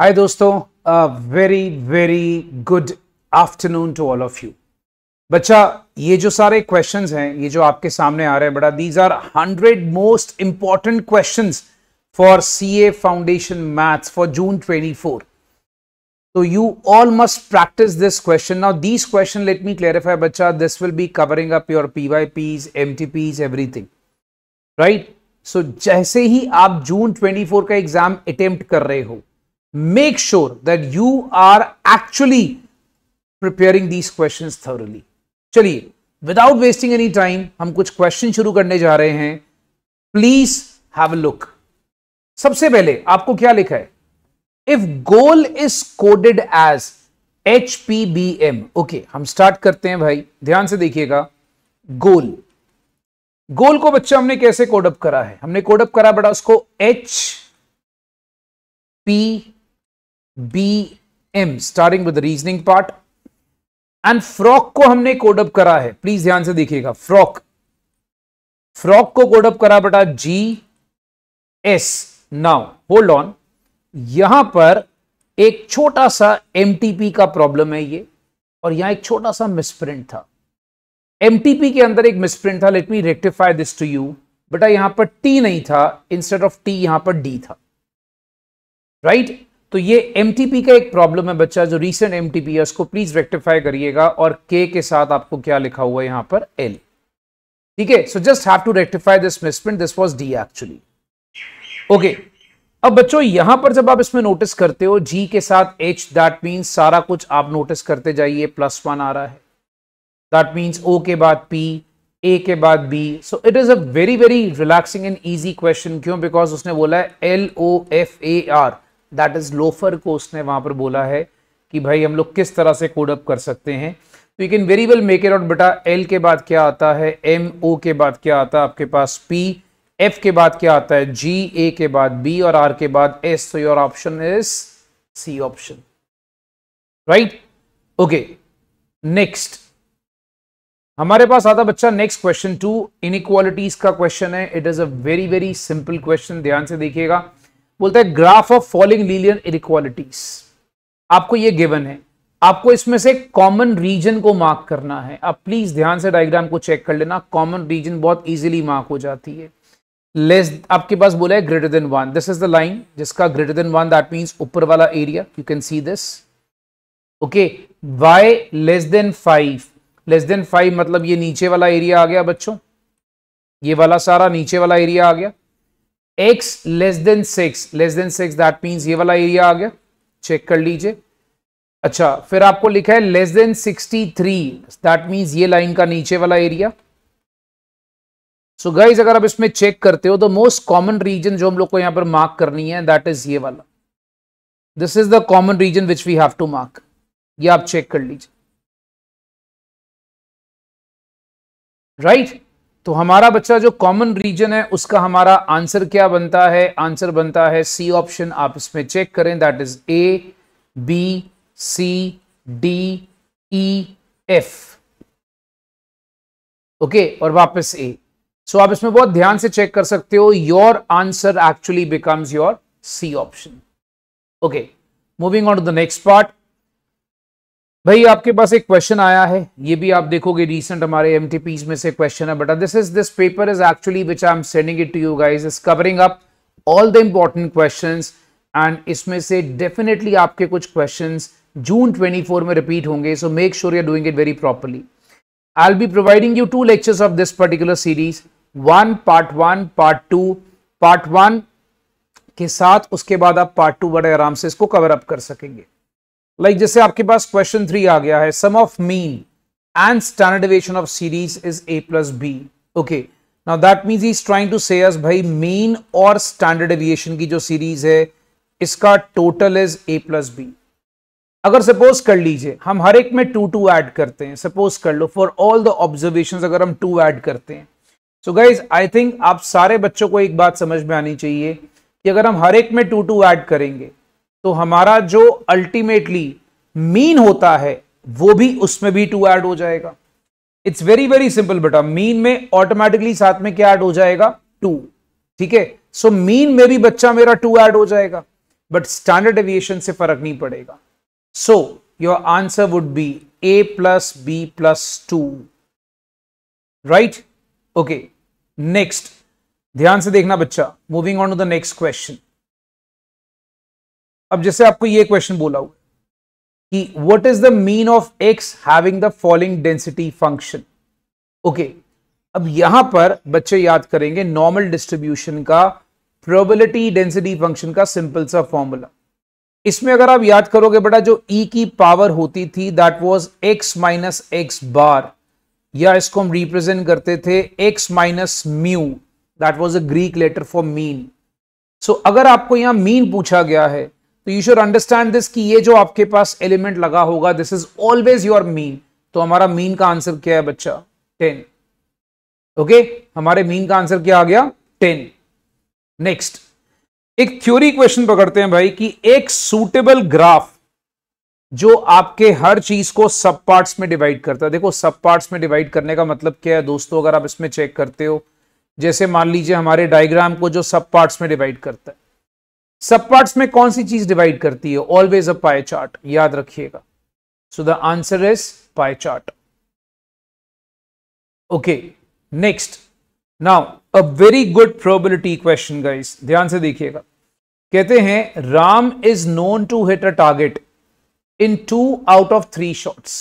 हाय दोस्तों very very good afternoon to all of you बच्चा ये जो सारे क्वेश्चंस हैं ये जो आपके सामने आ रहे हैं बड़ा these are hundred most important questions for CA foundation maths for June 24 तो you all must practise this question now these question let me clarify बच्चा this will be covering up your P Y T Ps everything right so जैसे ही आप June four का exam attempt कर रहे हो make sure that you are actually preparing these question thoroughly चलिए without wasting any time हम कुछ क्वेश्चन शुरू करने जा रहे हैं प्लीज हैव लुक सबसे पहले आपको क्या लिखा है if goal is coded as H P B M okay हम स्टार्ट करते हैं भाई ध्यान से देखिएगा गोल गोल को बच्चा हमने कैसे कोडअप करा है हमने कोडअप करा बड़ा उसको H P M starting with the reasoning part and frock को हमने कोडअप करा है प्लीज ध्यान से देखिएगा फ्रॉक फ्रॉक को कोडअप करा बेटा G S now hold on यहां पर एक छोटा सा पी का प्रॉब्लम है ये और यहां एक छोटा सा मिसप्रिंट था एमटीपी के अंदर एक मिसप्रिंट था let me rectify this to you बेटा यहां पर टी नहीं था इंस्टेड ऑफ टी यहां पर डी था राइट right? तो ये एम का एक प्रॉब्लम है बच्चा जो रिसेंट एम है उसको प्लीज रेक्टिफाई करिएगा और के के साथ आपको क्या लिखा हुआ है यहां पर एल ठीक है so just have to rectify this misprint this was D actually okay अब बच्चों यहां पर जब आप इसमें नोटिस करते हो जी के साथ एच दैट मीन्स सारा कुछ आप नोटिस करते जाइए प्लस वन आ रहा है दैट मीन्स ओ के बाद पी ए के बाद B so it is a very very relaxing and easy question क्यों बिकॉज उसने बोला है L O F A R that is loafer को उसने वहां पर बोला है कि भाई हम लोग किस तरह से कोडअप कर सकते हैं तो you can very well make it out बेटा एल के बाद क्या आता है एम ओ के बाद क्या आता है आपके पास पी एफ के बाद क्या आता है जी ए के बाद बी और आर के बाद एस तो your option is C option right okay next हमारे पास आता बच्चा नेक्स्ट क्वेश्चन टू इनक्वालिटीज का क्वेश्चन है it is a very very simple question ध्यान से देखिएगा बोलता है graph of following linear inequalities आपको ये गिवन है आपको इसमें से कॉमन रीजन को मार्क करना है आप प्लीज ध्यान से डायग्राम को चेक कर लेना कॉमन रीजन बहुत इजीली मार्क हो जाती है लेस आपके पास बोला है greater than one this is the line जिसका greater than one that means ऊपर वाला area you can see this okay Y less than five less than five मतलब ये नीचे वाला एरिया आ गया बच्चों ये वाला सारा नीचे वाला एरिया आ गया X less than six less than six that means ये वाला एरिया आ गया चेक कर लीजिए अच्छा फिर आपको लिखा है less than sixty three that means ये लाइन का नीचे वाला एरिया सो so गाइज अगर आप इसमें चेक करते हो तो मोस्ट कॉमन रीजन जो हम लोग को यहां पर मार्क करनी है दैट इज ये वाला this is the common region which we have to mark ये आप चेक कर लीजिए राइट right? तो हमारा बच्चा जो कॉमन रीजन है उसका हमारा आंसर क्या बनता है आंसर बनता है सी ऑप्शन आप इसमें चेक करें that is A B C D E F okay और वापस ए सो so आप इसमें बहुत ध्यान से चेक कर सकते हो your answer actually becomes your C option okay moving on to the next part भाई आपके पास एक क्वेश्चन आया है ये भी आप देखोगे रिसेंट हमारे एम में से क्वेश्चन है but this is this paper is actually which I am sending it to you guys is covering up all the important question and इसमें से डेफिनेटली आपके कुछ क्वेश्चन जून 24 में रिपीट होंगे so make sure you doing it very properly I be providing you two lectures of this particular series one part one part two part one के साथ उसके बाद आप पार्ट टू बड़े आराम से इसको कवर अप कर सकेंगे लाइक like जैसे आपके पास क्वेश्चन थ्री आ गया है sum of mean and standard of series is A plus B okay now that mean is trying to say भाई मीन और स्टैंडर्ड की जो सीरीज है इसका total is A plus B अगर सपोज कर लीजिए हम हर एक में टू टू ऐड करते हैं सपोज कर लो फॉर ऑल द ऑब्जर्वेशन अगर हम टू ऐड करते हैं सो गाइज आई थिंक आप सारे बच्चों को एक बात समझ में आनी चाहिए कि अगर हम हर एक में टू टू ऐड करेंगे तो हमारा जो अल्टीमेटली मीन होता है वो भी उसमें भी टू ऐड हो जाएगा इट्स वेरी वेरी सिंपल बेटा मीन में ऑटोमेटिकली साथ में क्या ऐड हो जाएगा टू ठीक है सो मीन में भी बच्चा मेरा टू ऐड हो जाएगा बट स्टैंडर्ड एविएशन से फर्क नहीं पड़ेगा so your answer would be A plus B plus two right okay next ध्यान से देखना बच्चा moving on to the next question अब जैसे आपको ये क्वेश्चन बोला हुआ कि what is the mean of X having the following density function okay अब यहां पर बच्चे याद करेंगे नॉर्मल डिस्ट्रीब्यूशन का प्रोबेबिलिटी डेंसिटी फंक्शन का सिंपल सा फॉर्मूला इसमें अगर आप याद करोगे बेटा जो e की पावर होती थी that was x minus X bar या इसको हम रिप्रेजेंट करते थे x minus mu that was a Greek letter for mean so अगर आपको यहां मीन पूछा गया है तो यू शुड अंडरस्टैंड दिस कि ये जो आपके पास एलिमेंट लगा होगा this is always your mean तो हमारा मीन का आंसर क्या है बच्चा टेन ओके okay? हमारे मीन का आंसर क्या आ गया टेन नेक्स्ट एक थ्योरी क्वेश्चन पकड़ते हैं भाई कि एक सूटेबल ग्राफ जो आपके हर चीज को सब पार्ट्स में डिवाइड करता है देखो सब पार्ट्स में डिवाइड करने का मतलब क्या है दोस्तों अगर आप इसमें चेक करते हो जैसे मान लीजिए हमारे डायग्राम को जो सब पार्ट्स में डिवाइड करता है सब पार्ट्स में कौन सी चीज डिवाइड करती है ऑलवेज अ पाई चार्ट याद रखिएगा so the answer is pie chart okay next now a very good probability question guys ध्यान से देखिएगा कहते हैं Ram is known to hit a target in two out of three shots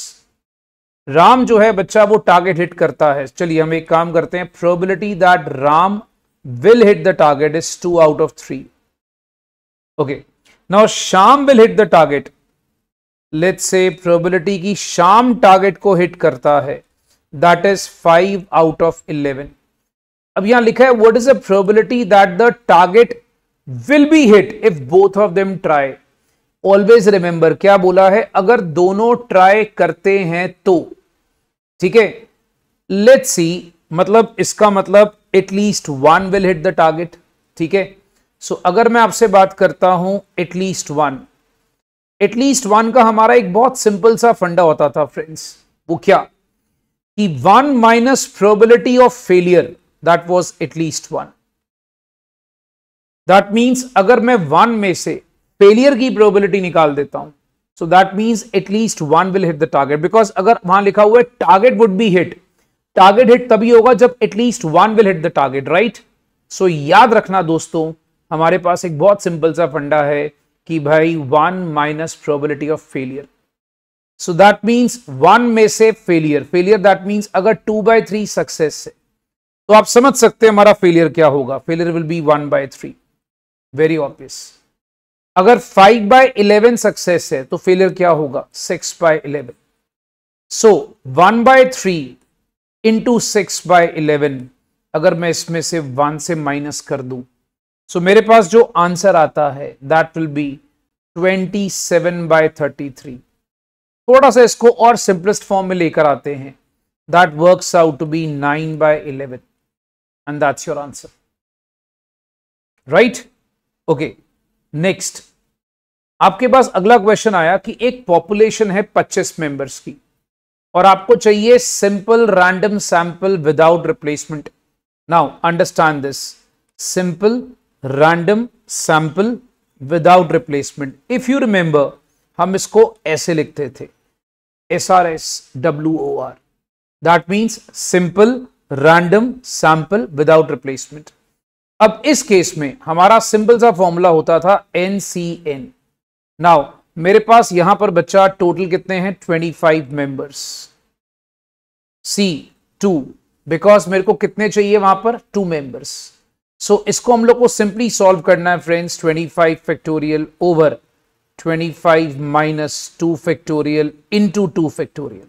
Ram जो है बच्चा वो टारगेट हिट करता है चलिए हम एक काम करते हैं probability that Ram will hit the target is two out of three okay now sham will hit the target let's say probability ki sham target ko hit karta hai that is 5 out of 11 अब यहां लिखा है what is a probability that the target will be hit if both of them try always remember क्या बोला है अगर दोनों try करते हैं तो ठीक है लेट्स सी मतलब इसका मतलब at least one will hit the target ठीक है सो so, अगर मैं आपसे बात करता हूं एटलीस्ट वन एटलीस्ट वन का हमारा एक बहुत सिंपल सा फंडा होता था फ्रेंड्स वो क्या कि one minus probability of failure that was at least one that means अगर मैं वन में से फेलियर की प्रोबेबिलिटी निकाल देता हूं so that means at least one will hit the target because अगर वहां लिखा हुआ है target would be hit target hit तभी होगा जब at least one will hit the target right so याद रखना दोस्तों हमारे पास एक बहुत सिंपल सा फंडा है कि भाई one minus probability of failure so that means one में से फेलियर फेलियर दैट मींस अगर टू बाय थ्री सक्सेस है तो आप समझ सकते हैं हमारा फेलियर क्या होगा failure will be one by three very obvious अगर फाइव बाय इलेवन सक्सेस है तो फेलियर क्या होगा six by eleven so one by three into six by eleven अगर मैं इसमें से वन से माइनस कर दूं सो so, मेरे पास जो आंसर आता है that will be 27 seven by thirty थोड़ा सा इसको और सिंपलेस्ट फॉर्म में लेकर आते हैं that works out to be 9 by eleven and that's your answer right okay next आपके पास अगला क्वेश्चन आया कि एक पॉपुलेशन है 25 मेंबर्स की और आपको चाहिए simple random sample without replacement now understand this simple random sample without replacement if you remember हम इसको ऐसे लिखते थे S R S W O R that means simple random sample without replacement अब इस केस में हमारा सिंपल सा फॉर्मूला होता था एन सी एन नाउ मेरे पास यहां पर बच्चा टोटल कितने हैं twenty five members C two because मेरे को कितने चाहिए वहां पर टू मेंबर्स सो so, इसको हम लोग को सिंपली सॉल्व करना है friends 25 factorial over 25 minus two factorial into two factorial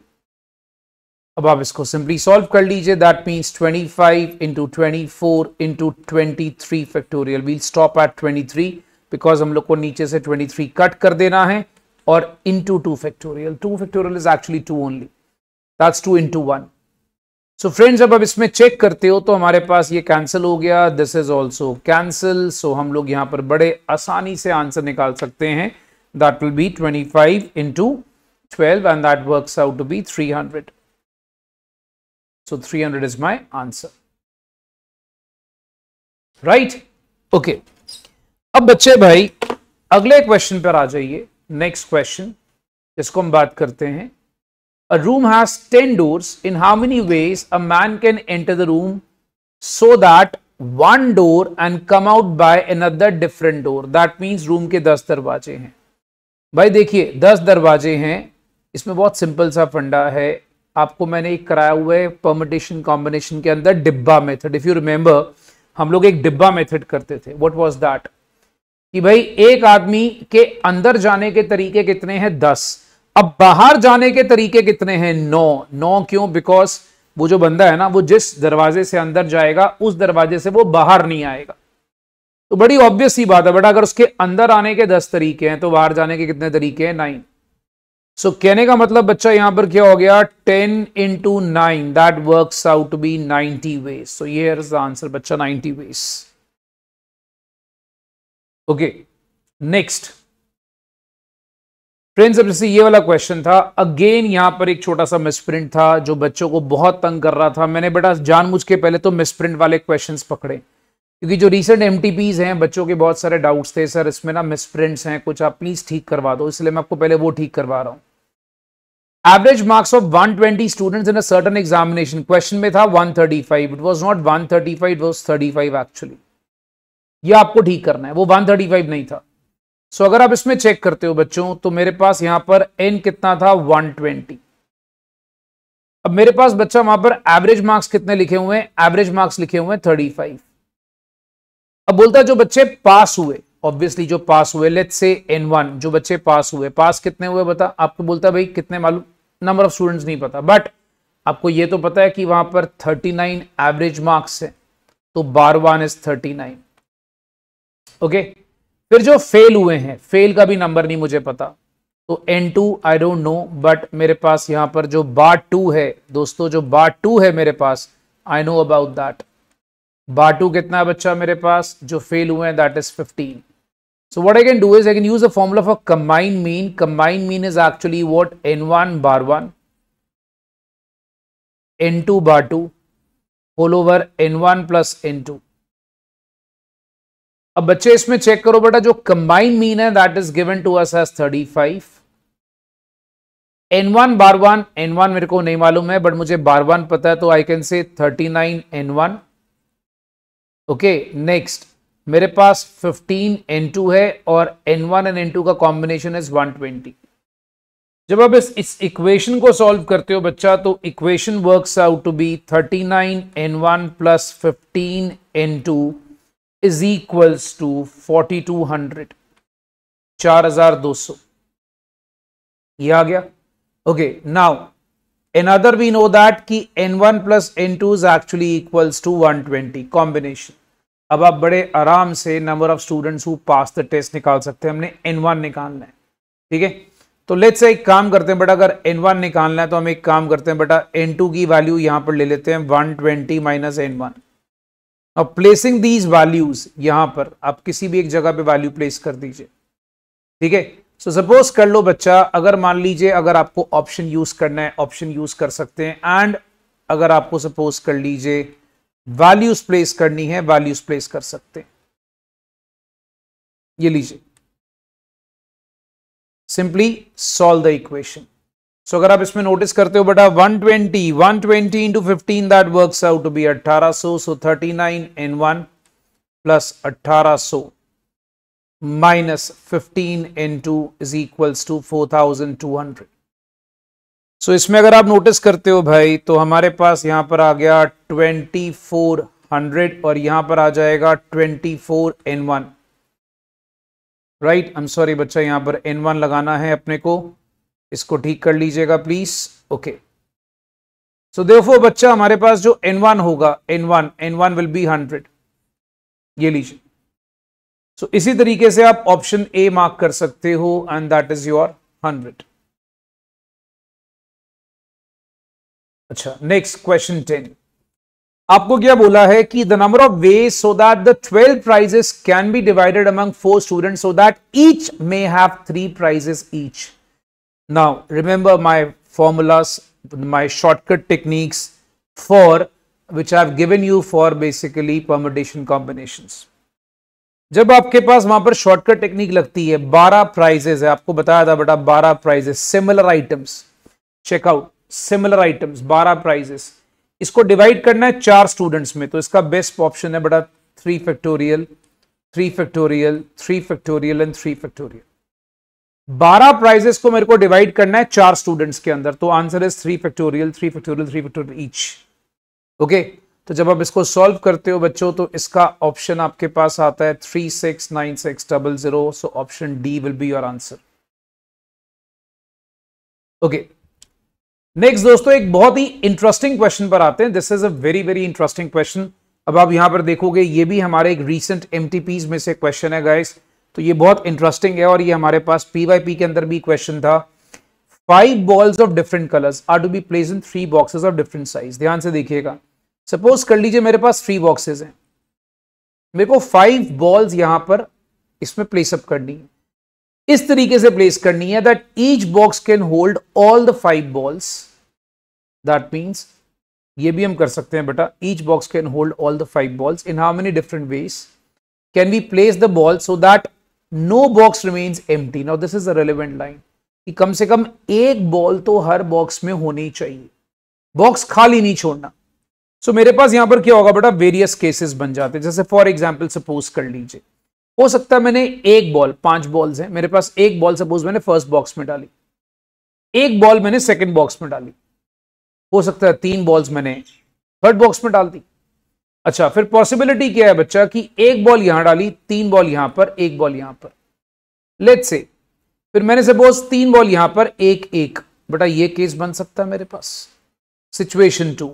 अब आप इसको सिंपली सॉल्व कर लीजिए that means 25 into twenty four into twenty three factorial we'll stop at 23 because हम लोग को नीचे से 23 कट कर देना है और into two factorial two factorial is actually two only that's two into one so so friends जब अब इसमें चेक करते हो तो हमारे पास ये कैंसिल हो गया this is also cancel so हम लोग यहां पर बड़े आसानी से आंसर निकाल सकते हैं that will be 25 five into twelve and that work out to be 300 so 300 is my answer right okay अब बच्चे भाई अगले क्वेश्चन पर आ जाइए नेक्स्ट क्वेश्चन इसको हम बात करते हैं A room has 10 doors. In how many ways a man can enter the room so that one door and come out by another different door? That means room के 10 दरवाजे हैं भाई देखिए 10 दरवाजे हैं इसमें बहुत सिंपल सा फंडा है आपको मैंने एक कराया हुआ है परमिटेशन कॉम्बिनेशन के अंदर डिब्बा मेथड इफ यू रिमेंबर हम लोग एक डिब्बा मेथड करते थे व्हाट वाज दैट कि भाई एक आदमी के अंदर जाने के तरीके कितने हैं दस अब बाहर जाने के तरीके कितने हैं नौ नौ क्यों बिकॉज वो जो बंदा है ना वो जिस दरवाजे से अंदर जाएगा उस दरवाजे से वो बाहर नहीं आएगा तो बड़ी ऑब्वियस ही बात है बट अगर उसके अंदर आने के दस तरीके हैं तो बाहर जाने के कितने तरीके हैं नाइन सो so, कहने का मतलब बच्चा यहां पर क्या हो गया ten into nine that work out be ninety वे सो ये आंसर बच्चा नाइनटी वेस ओके नेक्स्ट फ्रेंड्स अब जैसे ये वाला क्वेश्चन था अगेन यहाँ पर एक छोटा सा मिसप्रिंट था जो बच्चों को बहुत तंग कर रहा था मैंने बेटा जानबूझ के पहले तो मिसप्रिंट वाले क्वेश्चन पकड़े क्योंकि जो रिसेंट एम हैं बच्चों के बहुत सारे डाउट्स थे सर इसमें ना मिसप्रिंट्स हैं कुछ आप प्लीज ठीक करवा दो इसलिए मैं आपको पहले वो ठीक करवा रहा हूँ average marks of one twenty students in certain examination question में था five it was not one it was 35 actually ये आपको ठीक करना है वो वन नहीं था सो अगर आप इसमें चेक करते हो बच्चों तो मेरे पास यहां पर एन कितना था 120 अब मेरे पास बच्चा वहां पर एवरेज मार्क्स कितने लिखे हुए हैं एवरेज मार्क्स लिखे हुए हैं फाइव अब बोलता जो बच्चे पास हुए ऑब्वियसली जो पास हुए लेट से एन वन जो बच्चे पास हुए पास कितने हुए बता आपको बोलता भाई कितने मालूम नंबर ऑफ स्टूडेंट्स नहीं पता बट आपको ये तो पता है कि वहां पर 39 एवरेज मार्क्स है तो bar one is 39 okay okay? फिर जो फेल हुए हैं फेल का भी नंबर नहीं मुझे पता तो N two I don't know but मेरे पास यहां पर जो बार टू है दोस्तों जो बार टू है मेरे पास I know about that bar two कितना बच्चा मेरे पास जो फेल हुए हैं that is fifteen so what I can do is I can use a formula for combine mean combine mean is actually what N one bar one N two bar two all over N one plus N two अब बच्चे इसमें check करो बेटा जो combine mean है that is given to us five N one bar one N one मेरे को नहीं मालूम है बट मुझे बार वन पता है तो I can say thirty nine N one okay next मेरे पास फिफ्टीन एन टू है और एन वन एंड टू का कॉम्बिनेशन इज ट्वेंटी जब आप इस इस इक्वेशन को सॉल्व करते हो बच्चा तो equation works out to be thirty nine N one plus fifteen N two is equals to forty two hundred चार हजार दो सौ ये आ गया ओके नाउ एन दैट की एन वन कि N two is actually equals to one twenty combination अब आप बड़े आराम से number of students who pass the test निकाल सकते हैं हमने एन वन निकालना है ठीक है तो लेट्स एक काम करते हैं बेटा अगर एन वन निकालना है तो हम एक काम करते हैं बेटा टू की वैल्यू यहां पर ले लेते हैं one twenty minus N one अब प्लेसिंग दीज वैल्यूज यहां पर आप किसी भी एक जगह पे वैल्यू प्लेस कर दीजिए ठीक है सो सपोज कर लो बच्चा अगर मान लीजिए अगर आपको ऑप्शन यूज करना है ऑप्शन यूज कर सकते हैं एंड अगर आपको सपोज कर लीजिए वैल्यूज प्लेस करनी है वैल्यूज प्लेस कर सकते हैं ये लीजिए simply solve the equation so अगर आप इसमें नोटिस करते हो बेटा 120 120 one twenty into fifteen that work out to be अट्ठारह so nine N one plus so minus fifteen N two is equals to four thousand two hundred so इसमें अगर आप नोटिस करते हो भाई तो हमारे पास यहां पर आ गया ट्वेंटी फोर हंड्रेड और यहां पर आ जाएगा twenty four n one right I am sorry बच्चा यहां पर एन वन लगाना है अपने को इसको ठीक कर लीजिएगा प्लीज ओके सो देखो बच्चा हमारे पास जो n1 होगा n1 n1 will be hundred ये लीजिए सो so, इसी तरीके से आप ऑप्शन ए मार्क कर सकते हो and that is your hundred अच्छा नेक्स्ट क्वेश्चन टेन आपको क्या बोला है कि the number of way so that the twelve prizes can be divided among four student so that each may have three prizes each Now remember my formulas, my shortcut techniques for which I have given you for basically permutation combinations. जब आपके पास वहां पर shortcut technique लगती है 12 prices है आपको बताया था बेटा 12 prizes similar items checkout similar items 12 prizes इसको डिवाइड करना है चार स्टूडेंट्स में तो इसका बेस्ट ऑप्शन है बेटा three factorial three factorial three factorial and three factorial बारह प्राइजेस को मेरे को डिवाइड करना है चार स्टूडेंट्स के अंदर तो answer is three factorial three factorial three factorial each okay तो जब आप इसको सॉल्व करते हो बच्चों तो इसका ऑप्शन आपके पास आता है three six nine six double zero so option D will be your answer okay next दोस्तों एक बहुत ही इंटरेस्टिंग क्वेश्चन पर आते हैं this is a very very interesting question अब आप यहां पर देखोगे ये भी हमारे एक रीसेंट एमटीपीज में से क्वेश्चन है गाइस तो ये बहुत इंटरेस्टिंग है और ये हमारे पास पी वाई पी के अंदर भी क्वेश्चन था five balls of different colours are to be place in three boxes of different size ध्यान से देखिएगा सपोज कर लीजिए मेरे पास थ्री बॉक्सेस हैं मेरे को फाइव बॉल्स यहां पर इसमें प्लेसअप करनी है इस तरीके से प्लेस करनी है that each box can hold all the five balls that means ये भी हम कर सकते हैं बेटा each box can hold all the five balls in how many different ways can we place the ball so that no box remains empty now this is a relevant line कि कम से कम एक ball तो हर box में होनी चाहिए box खाली नहीं छोड़ना सो so, मेरे पास यहां पर क्या होगा बेटा वेरियस केसेस बन जाते हैं जैसे फॉर एग्जाम्पल सपोज कर लीजिए हो सकता है मैंने एक बॉल पांच बॉल्स हैं मेरे पास एक बॉल सपोज मैंने फर्स्ट बॉक्स में डाली एक बॉल मैंने सेकंड बॉक्स में डाली हो सकता है तीन बॉल्स मैंने थर्ड बॉक्स में डाल दी अच्छा फिर पॉसिबिलिटी क्या है बच्चा कि एक बॉल यहां डाली तीन बॉल यहां पर एक बॉल यहां पर लेट से फिर मैंने सपोज तीन बॉल यहां पर एक एक बेटा ये केस बन सकता है मेरे पास सिचुएशन टू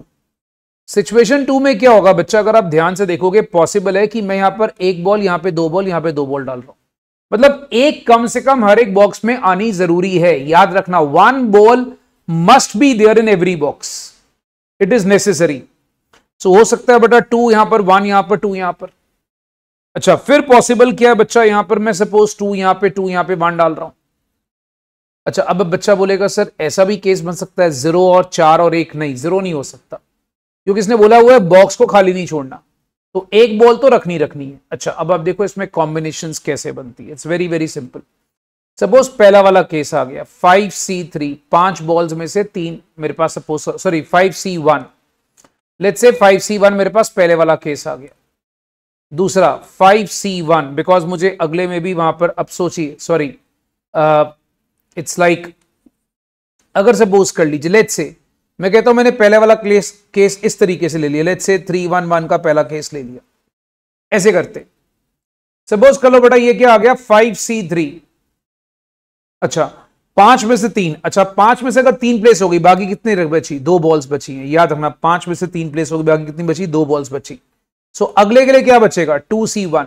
सिचुएशन टू में क्या होगा बच्चा अगर आप ध्यान से देखोगे पॉसिबल है कि मैं यहां पर एक बॉल यहां पे दो बॉल यहां पे दो बॉल डाल रहा हूं मतलब एक कम से कम हर एक बॉक्स में आनी जरूरी है याद रखना one ball must be there in every box it is necessary so हो सकता है बेटा टू यहां पर वन यहां पर टू यहां पर अच्छा फिर पॉसिबल क्या है बच्चा यहां पर मैं सपोज टू यहां पे टू यहां पे वन डाल रहा हूं अच्छा अब बच्चा बोलेगा सर ऐसा भी केस बन सकता है जीरो और चार और एक नहीं जीरो नहीं हो सकता क्योंकि इसने बोला हुआ है बॉक्स को खाली नहीं छोड़ना तो एक बॉल तो रखनी रखनी है अच्छा अब आप देखो इसमें कॉम्बिनेशन कैसे बनती है it's very very simple suppose पहला वाला केस आ गया फाइव सी थ्री पांच बॉल्स में से तीन मेरे पास suppose sorry five C one let's say five C one मेरे पास पहले वाला केस आ गया दूसरा फाइव सी वन बिकॉज मुझे अगले में भी वहां पर अब सोचिए सॉरी इट्स लाइक अगर सपोज कर लीजिए लेट से मैं कहता हूं मैंने पहले वाला केस केस इस तरीके से ले लिया लेट से थ्री वन वन का पहला केस ले लिया ऐसे करते सपोज कर लो बेटा ये क्या आ गया फाइव सी थ्री अच्छा पांच में से तीन अच्छा पांच में से अगर तीन प्लेस हो गई बाकी कितनी बची दो बॉल्स बची हैं याद रखना पांच में से तीन प्लेस हो गई बाकी कितनी बची दो बॉल्स बची सो अगले के लिए क्या बचेगा टू सी वन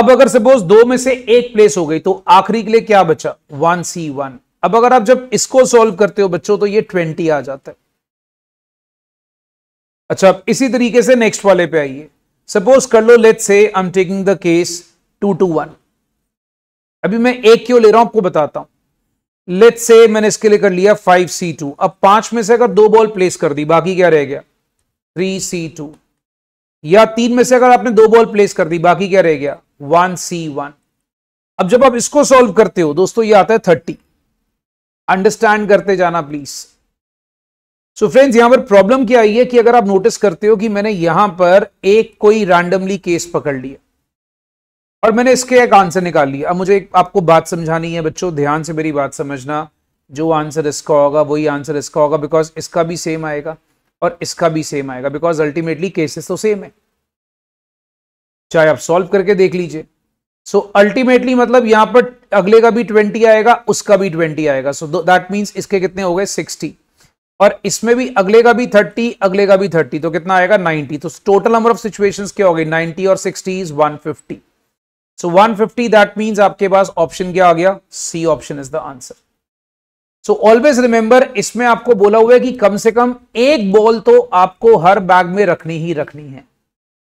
अब अगर सपोज दो में से एक प्लेस हो गई तो आखिरी के लिए क्या बचा वन सी वन अब अगर आप जब इसको सॉल्व करते हो बच्चों तो ये ट्वेंटी आ जाता है अच्छा अब इसी तरीके से नेक्स्ट वाले पे आइए सपोज कर लो let's say I am taking the case two two one अभी मैं एक क्यों ले रहा हूं आपको बताता हूं लेट से मैंने इसके लिए कर लिया फाइव सी टू अब पांच में से अगर दो बॉल प्लेस कर दी बाकी क्या रह गया थ्री सी टू या तीन में से अगर आपने दो बॉल प्लेस कर दी बाकी क्या रह गया वन सी वन अब जब आप इसको सॉल्व करते हो दोस्तों ये आता है थर्टी अंडरस्टैंड करते जाना प्लीज सो फ्रेंड्स यहां पर प्रॉब्लम क्या आई है कि अगर आप नोटिस करते हो कि मैंने यहां पर एक कोई रैंडमली केस पकड़ लिया और मैंने इसके एक आंसर निकाल लिया अब मुझे एक आपको बात समझानी है बच्चों ध्यान से मेरी बात समझना जो आंसर इसका होगा वही आंसर इसका होगा बिकॉज इसका भी सेम आएगा और इसका भी सेम आएगा बिकॉज अल्टीमेटली केसेस तो सेम है चाहे आप सॉल्व करके देख लीजिए सो अल्टीमेटली मतलब यहां पर अगले का भी ट्वेंटी आएगा उसका भी ट्वेंटी आएगा सो दैट मीन्स इसके कितने हो गए सिक्सटी और इसमें भी अगले का भी थर्टी अगले का भी थर्टी तो कितना आएगा नाइनटी तो टोटल नंबर ऑफ सिचुएशन क्या हो गई नाइनटी और sixty is one fifty so so fifty that means आपके पास ऑप्शन क्या आ गया C option is the answer so always remember इसमें आपको बोला हुआ है कि कम से कम एक बॉल तो आपको हर बैग में रखनी ही रखनी है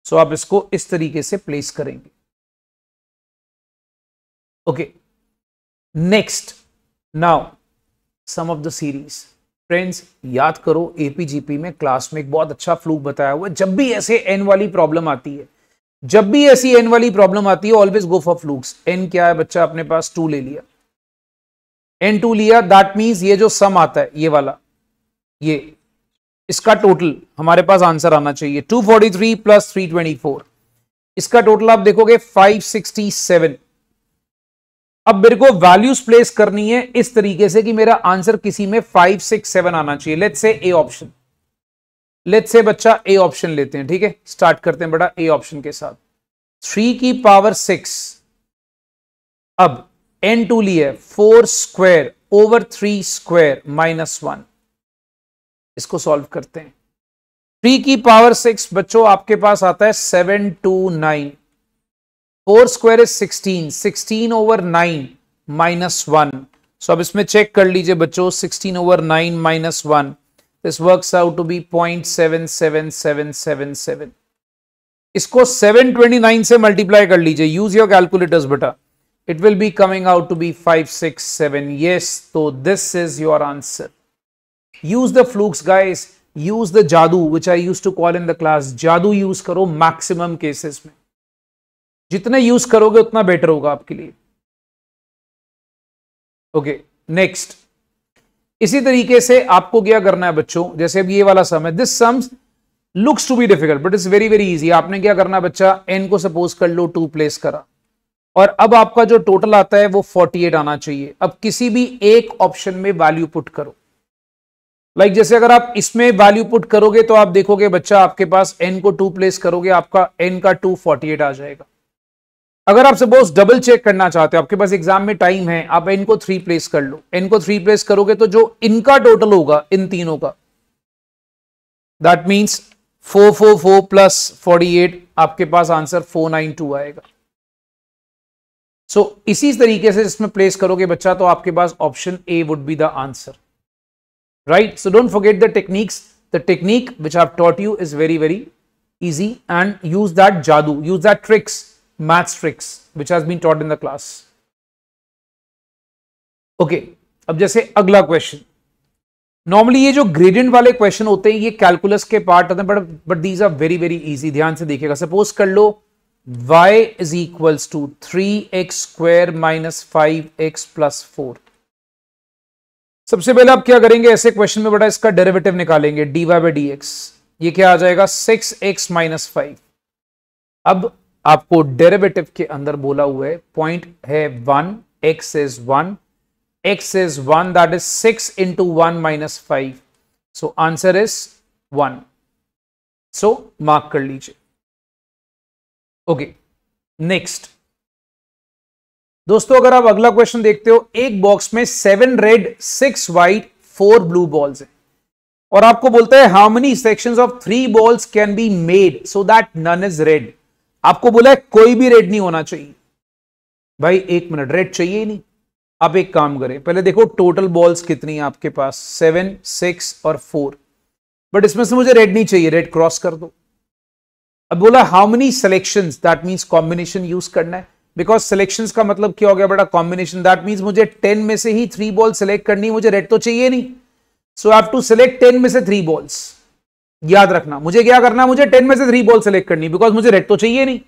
सो so आप इसको इस तरीके से प्लेस करेंगे okay next now sum of the series friends याद करो एपीजीपी में क्लास में एक बहुत अच्छा फ्लूक बताया हुआ है जब भी ऐसे एन वाली प्रॉब्लम आती है जब भी ऐसी एन वाली प्रॉब्लम आती है always go for plugs n क्या है बच्चा अपने पास टू ले लिया एन टू लिया दैट मीन्स ये जो सम आता है ये वाला ये इसका टोटल हमारे पास आंसर आना चाहिए 243 फोर्टी थ्री प्लस थ्री इसका टोटल आप देखोगे 567 अब मेरे को वैल्यूज प्लेस करनी है इस तरीके से कि मेरा आंसर किसी में 567 आना चाहिए let's say A option late से बच्चा ए ऑप्शन लेते हैं ठीक है स्टार्ट करते हैं बड़ा ए ऑप्शन के साथ थ्री की पावर सिक्स अब एन टू ली है four square over three square minus one इसको सॉल्व करते हैं थ्री की पावर सिक्स बच्चों आपके पास आता है seven two nine four square is sixteen sixteen over nine minus one so अब इसमें चेक कर लीजिए बच्चों sixteen over nine minus one This works out to be 0.77777. इसको 729 से मल्टीप्लाई कर लीजिए यूज योर कैलकुलेटर्स बेटा it will be coming out to be 567 yes so this is your answer use the flukes guys use the jadoo which i used to call in the class jadoo use karo maximum cases mein jitne use karoge utna better hoga aapke liye okay next इसी तरीके से आपको क्या करना है बच्चों जैसे अब ये वाला सम है this sums looks to be difficult but it's very very easy आपने क्या करना है बच्चा एन को सपोज कर लो टू प्लेस करा और अब आपका जो टोटल आता है वो 48 आना चाहिए अब किसी भी एक ऑप्शन में वैल्यू पुट करो लाइक like जैसे अगर आप इसमें वैल्यू पुट करोगे तो आप देखोगे बच्चा आपके पास एन को टू प्लेस करोगे आपका एन का टू फोर्टी एट आ जाएगा अगर आप सपोज डबल चेक करना चाहते हो आपके पास एग्जाम में टाइम है आप एन को थ्री प्लेस कर लो एन को थ्री प्लेस करोगे तो जो इनका टोटल होगा इन तीनों का that means four four four plus forty eight आपके पास आंसर फोर नाइन टू आएगा सो so, इसी तरीके से जिसमें प्लेस करोगे बच्चा तो आपके पास option A would be the answer right so don't forget the techniques the technique which i've taught you is very very easy and use that जादू use that tricks maths tricks which has been taught in the class. Okay okay, अब जैसे अगला question normally ये जो gradient वाले question होते हैं ये कैलकुलस के पार्ट होते हैं but but these are very very easy ध्यान से देखिएगा सपोज कर लो y is equals to three x square minus five x plus four सबसे पहले आप क्या करेंगे ऐसे क्वेश्चन में बड़ा इसका डेरिवेटिव निकालेंगे dy वाई बाई ये क्या आ जाएगा सिक्स एक्स माइनस फाइव अब आपको डेरिवेटिव के अंदर बोला हुआ है पॉइंट है one x is one x is one that is six into one minus five so answer is one so mark कर लीजिए ओके नेक्स्ट दोस्तों अगर आप अगला क्वेश्चन देखते हो एक बॉक्स में seven red six white four blue balls है और आपको बोलता है how many sections of three balls can be made so that none is red आपको बोला है कोई भी रेड नहीं होना चाहिए भाई एक मिनट रेड चाहिए ही नहीं आप एक काम करें पहले देखो टोटल बॉल्स कितनी है आपके पास सेवन सिक्स और फोर बट इसमें से मुझे रेड नहीं चाहिए रेड क्रॉस कर दो अब बोला how many selection that means combination use करना है बिकॉज सिलेक्शन का मतलब क्या हो गया बड़ा कॉम्बिनेशन दैट मीन्स मुझे टेन में से ही थ्री बॉल सिलेक्ट करनी मुझे रेड तो चाहिए नहीं so have to select ten में से थ्री बॉल्स याद रखना मुझे क्या करना मुझे टेन में से थ्री बॉल सेलेक्ट करनी बिकॉज मुझे रेड तो चाहिए नहीं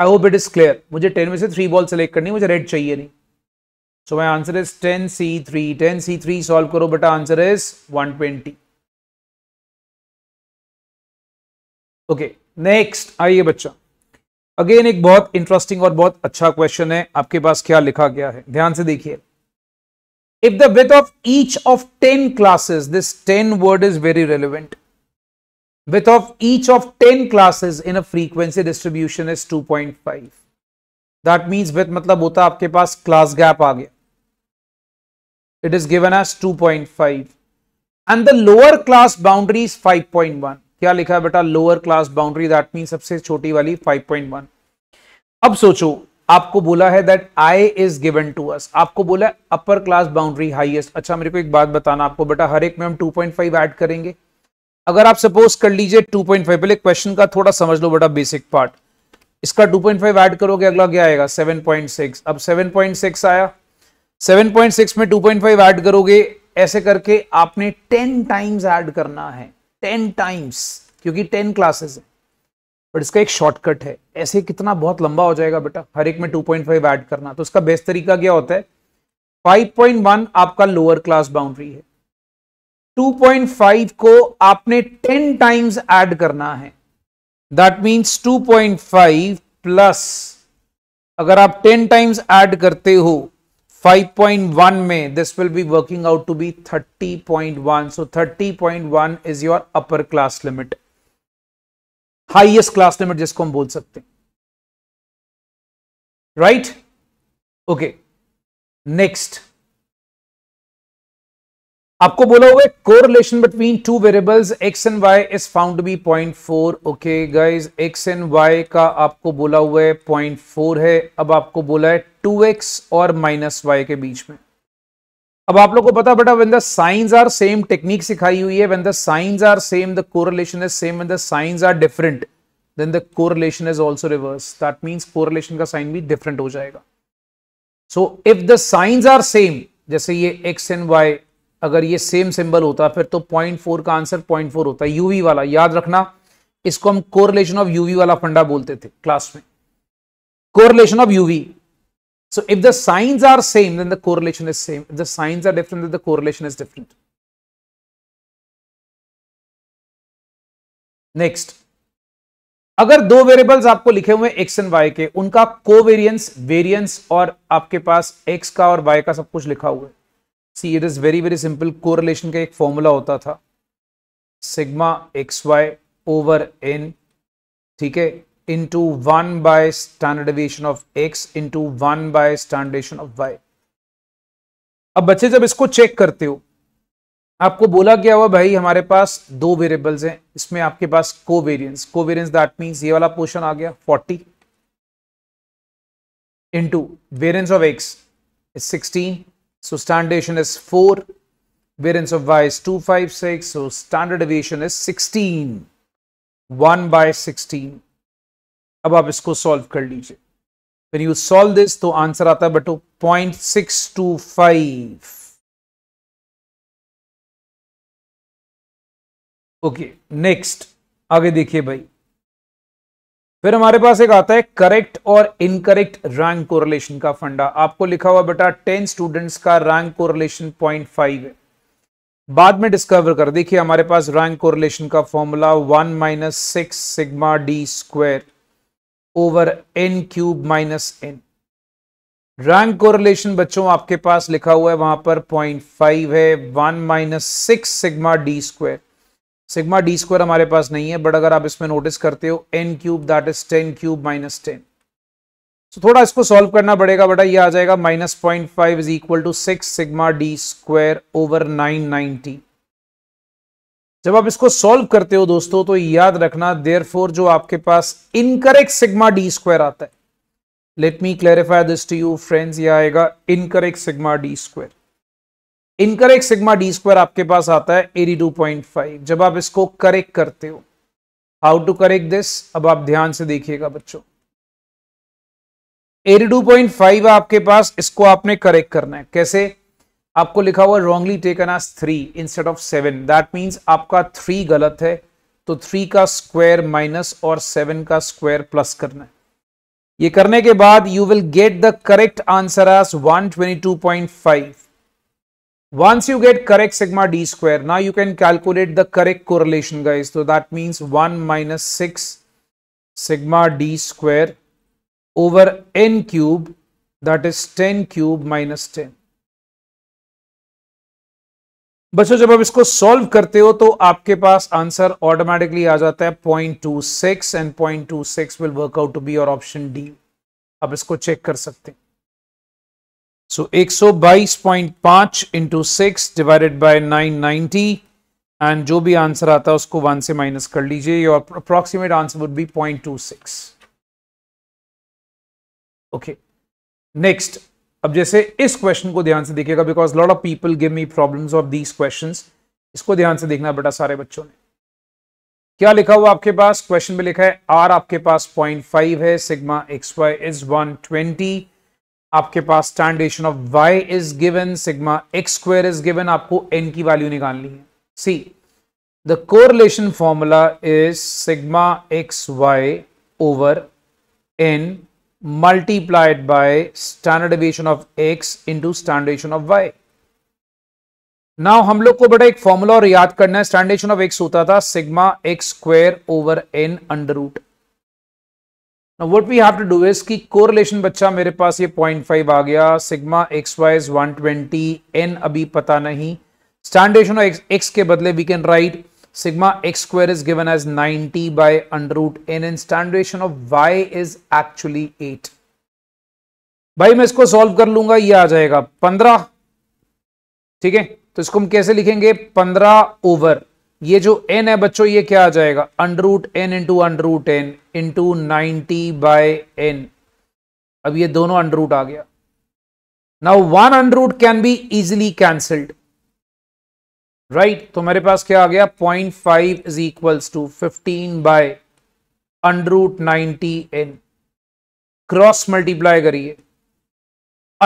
I hope it is clear मुझे टेन में से थ्री बॉल सेलेक्ट करनी मुझे रेड चाहिए नहीं so my answer is ten C three ten C three solve करो बेटा answer is one twenty okay next आइए बच्चा अगेन एक बहुत इंटरेस्टिंग और बहुत अच्छा क्वेश्चन है आपके पास क्या लिखा गया है ध्यान से देखिए if the width of each of ten classes this ten word is very relevant width of each of 10 classes in a frequency distribution is 2.5 that means width मतलब होता है आपके पास class gap आ गया it is given as 2.5 and the lower class boundary is 5.1 क्या लिखा है बेटा lower class boundary that means सबसे छोटी वाली 5.1 अब सोचो आपको बोला है that i is given to us आपको बोला अपर क्लास बाउंड्री हाईएस्ट अच्छा मेरे को एक बात बताना आपको बेटा हर एक में हम 2.5 ऐड करेंगे अगर आप सपोज कर लीजिए 2.5 पहले क्वेश्चन का थोड़ा समझ लो बेटा बेसिक पार्ट इसका 2.5 एड करोगे अगला क्या आएगा 7.6 अब 7.6 आया 7.6 में 2.5 ऐड करोगे ऐसे करके आपने 10 टाइम्स ऐड करना है 10 टाइम्स क्योंकि 10 क्लासेस है बट इसका एक शॉर्टकट है ऐसे कितना बहुत लंबा हो जाएगा बेटा हर एक में 2.5 ऐड करना तो उसका बेस्ट तरीका क्या होता है 5.1 आपका लोअर क्लास बाउंड्री है 2.5 को आपने 10 टाइम्स ऐड करना है दैट मींस 2.5 प्लस अगर आप 10 टाइम्स ऐड करते हो 5.1 में this will be working out to be 30.1 so 30.1 is your upper class limit highest class limit जिसको हम बोल सकते हैं राइट ओके नेक्स्ट आपको बोला हुआ है correlation between two variables x and y is found be point four okay guys x and y का आपको बोला हुआ है पॉइंट फोर है अब आपको बोला है टू एक्स और माइनस वाई के बीच में अब आप लोगों को पता बेटा when the signs are same technique सिखाई हुई है when the signs are same the correlation is same when the signs are different then the correlation is also reverse that means correlation का साइन भी डिफरेंट हो जाएगा so if the signs are same जैसे ये x and Y अगर ये same symbol होता फिर तो पॉइंट फोर का आंसर पॉइंट फोर होता यूवी वाला याद रखना इसको हम कोरिलेशन ऑफ यूवी वाला फंडा बोलते थे क्लास में correlation of UV so if the signs are same then the correlation is same if the signs are different then the correlation is next अगर दो वेरिएबल्स आपको लिखे हुए एक्स एंड वाई के उनका कोवेरियंस वेरियंस और आपके पास एक्स का और वाई का सब कुछ लिखा हुआ है see it is very very simple correlation का एक फॉर्मूला होता था sigma x Y over n ठीक है into one by standard deviation of x into one by standardization of y अब बच्चे जब इसको चेक करते हो आपको बोला क्या हुआ भाई हमारे पास दो वेरिएबल्स हैं इसमें आपके पास को वेरियंस को वेरियंस दैट मीन्स ये वाला पोर्शन आ गया 40 into variance of x sixteen So standardization is 4. Variance of y is 256. So standard deviation is 16. 1 by 16. अब आप इसको सॉल्व कर लीजिए फिर यू सॉल्व दिस तो आंसर आता है बटो point six two five okay next आगे देखिए भाई फिर हमारे पास एक आता है करेक्ट और इनकरेक्ट रैंक कोरिलेशन का फंडा आपको लिखा हुआ बेटा टेन स्टूडेंट्स का रैंक कोरिलेशन पॉइंट फाइव है बाद में डिस्कवर कर देखिए हमारे पास रैंक कोरिलेशन का formula one minus six sigma D square over n cube minus n rank correlation बच्चों आपके पास लिखा हुआ है वहां पर पॉइंट फाइव है one minus six sigma D square sigma D square हमारे पास नहीं है बट अगर आप इसमें नोटिस करते हो N cube that is ten cube minus ten so थोड़ा इसको सॉल्व करना पड़ेगा बेटा ये आ जाएगा minus point five is equal to six sigma D square over nine ninety जब आप इसको सॉल्व करते हो दोस्तों तो याद रखना देयर जो आपके पास इनकरेक्ट सिग्मा डी स्क्वायर आता है let me clarify this to you friends ये आएगा incorrect sigma D square incorrect sigma D square आपके पास आता है 82.5 जब आप इसको करेक्ट करते हो हाउ टू करेक्ट दिस अब आप ध्यान से देखिएगा बच्चों 82.5 आपके पास इसको आपने करेक्ट करना है कैसे आपको लिखा हुआ wrongly taken as three instead of seven that means आपका थ्री गलत है तो थ्री का स्क्वायर माइनस और सेवन का स्क्वायर प्लस करना है ये करने के बाद you will get the correct answer as 122.5 Once you get correct sigma d square, now you can calculate the correct correlation guys. So that means 1 minus 6 sigma d square over n cube that is 10 cube minus 10. बच्चों जब आप इसको solve करते हो तो आपके पास answer automatically आ जाता है 0.26 and 0.26 will work out to be your option D आप इसको चेक कर सकते हैं सो पॉइंट पांच into six divided by ninety and जो भी आंसर आता है उसको वन से माइनस कर लीजिए और approximate answer would be point two six okay next अब जैसे इस क्वेश्चन को ध्यान से देखिएगा because lot of people give me problem of these questions इसको ध्यान से देखना बेटा सारे बच्चों ने क्या लिखा हुआ आपके पास क्वेश्चन में लिखा है आर आपके पास पॉइंट फाइव है sigma x Y is one twenty आपके पास standardisation of Y is given sigma X square is given आपको एन की वैल्यू निकालनी है see the correlation formula is sigma x Y over N multiplied by standard deviation of x into standardisation of Y now हम लोग को बड़ा एक formula और याद करना है स्टैंडर्डेशन ऑफ एक्स होता था sigma X square over N under root Now what we have to do is की correlation बच्चा मेरे पास ये पॉइंट फाइव आ गया sigma X Y is one twenty N अभी पता नहीं स्टैंडेशन एक्स के बदले we can write sigma X square is given as ninety by under root N N standardisation of Y is actually eight भाई मैं इसको सॉल्व कर लूंगा ये आ जाएगा पंद्रह ठीक है तो इसको हम कैसे लिखेंगे पंद्रह ओवर ये जो एन है बच्चों ये क्या आ जाएगा under root N into under root N into ninety by N अब ये दोनों अंडर रूट आ गया now one under root can be easily cancelled right तो मेरे पास क्या आ गया point five is equals to fifteen by under root ninety N cross multiply करिए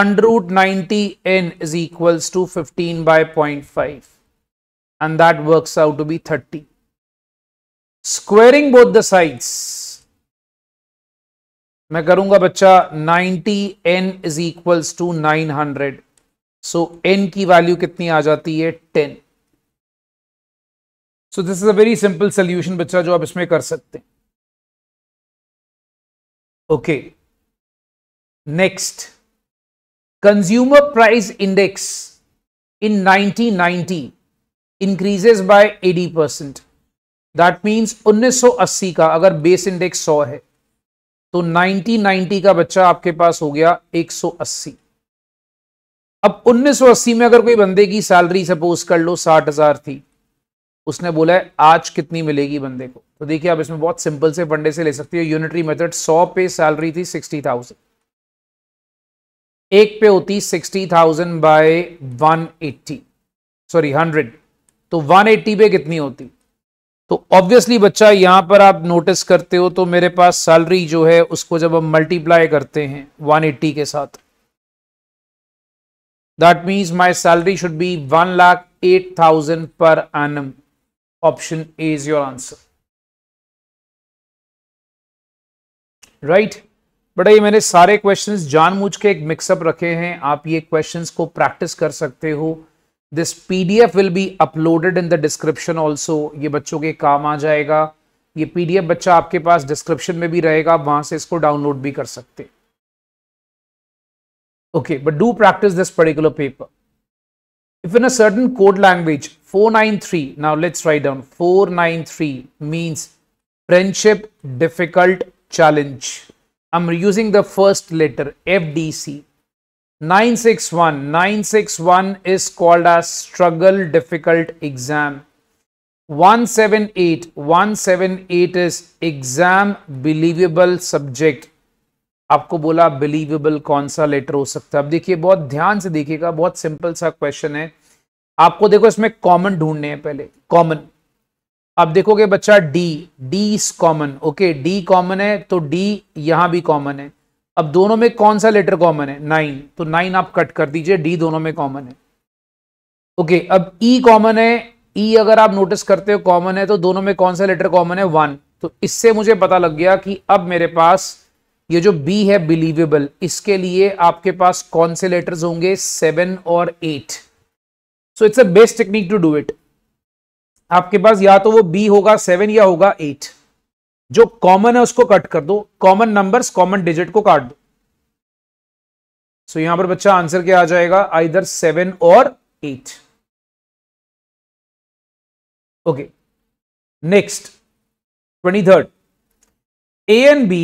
under root ninety N is equals to fifteen by point five and that works out to be 30. Squaring both the sides, मैं करूंगा बच्चा 90 n is equals to 900 so so, n की वैल्यू कितनी आ जाती है 10 so this is a very simple solution बच्चा जो आप इसमें कर सकते हैं okay next consumer price index in 1990 increases by 80 percent that means 1980 का अगर बेस इंडेक्स 100 है तो 1990 का बच्चा आपके पास हो गया 180 अब 1980 में अगर कोई बंदे की सैलरी सपोज कर लो साठ हजार थी उसने बोला है आज कितनी मिलेगी बंदे को तो देखिए आप इसमें बहुत सिंपल से फंडे से ले सकते हो यूनिटरी मेथड सौ पे सैलरी थी सिक्सटी थाउजेंड एक पे होती sixty thousand by one eighty sorry hundred तो 180 पे कितनी होती तो ऑब्वियसली बच्चा यहां पर आप नोटिस करते हो तो मेरे पास सैलरी जो है उसको जब हम मल्टीप्लाई करते हैं 180 के साथ that means my salary should be one lakh eight thousand पर एनम option is your answer right बड़ा ये मैंने सारे क्वेश्चंस जानबूझ के एक मिक्सअप रखे हैं आप ये क्वेश्चंस को प्रैक्टिस कर सकते हो this PDF will be uploaded in the description also ये बच्चों के काम आ जाएगा ये पीडीएफ बच्चा आपके पास डिस्क्रिप्शन में भी रहेगा आप वहां से इसको डाउनलोड भी कर सकते okay but do practice this particular paper if in अटन code language four nine three now let's write down four nine three means friendship difficult challenge I am using the first letter F D C 961 961 is called as struggle difficult exam 178 178 is exam believable subject आपको बोला believable कौन सा letter हो सकता है अब देखिए बहुत ध्यान से देखिएगा बहुत सिंपल सा क्वेश्चन है आपको देखो इसमें कॉमन ढूंढने हैं पहले कॉमन अब देखोगे बच्चा D D is common okay D common है तो डी यहां भी कॉमन है अब दोनों में कौन सा लेटर कॉमन है नाइन तो नाइन आप कट कर दीजिए डी दोनों में कॉमन है ओके okay, अब ई e कॉमन है ई e अगर आप नोटिस करते हो कॉमन है तो दोनों में कौन सा लेटर कॉमन है वन तो इससे मुझे पता लग गया कि अब मेरे पास ये जो बी है बिलीवेबल इसके लिए आपके पास कौन से लेटर्स होंगे सेवन और eight so it's a best technique to do it आपके पास या तो वो बी होगा सेवन या होगा एट जो कॉमन है उसको कट कर दो कॉमन नंबर्स कॉमन डिजिट को काट दो सो so, यहां पर बच्चा आंसर क्या आ जाएगा आइदर सेवन और eight okay next twenty third A and B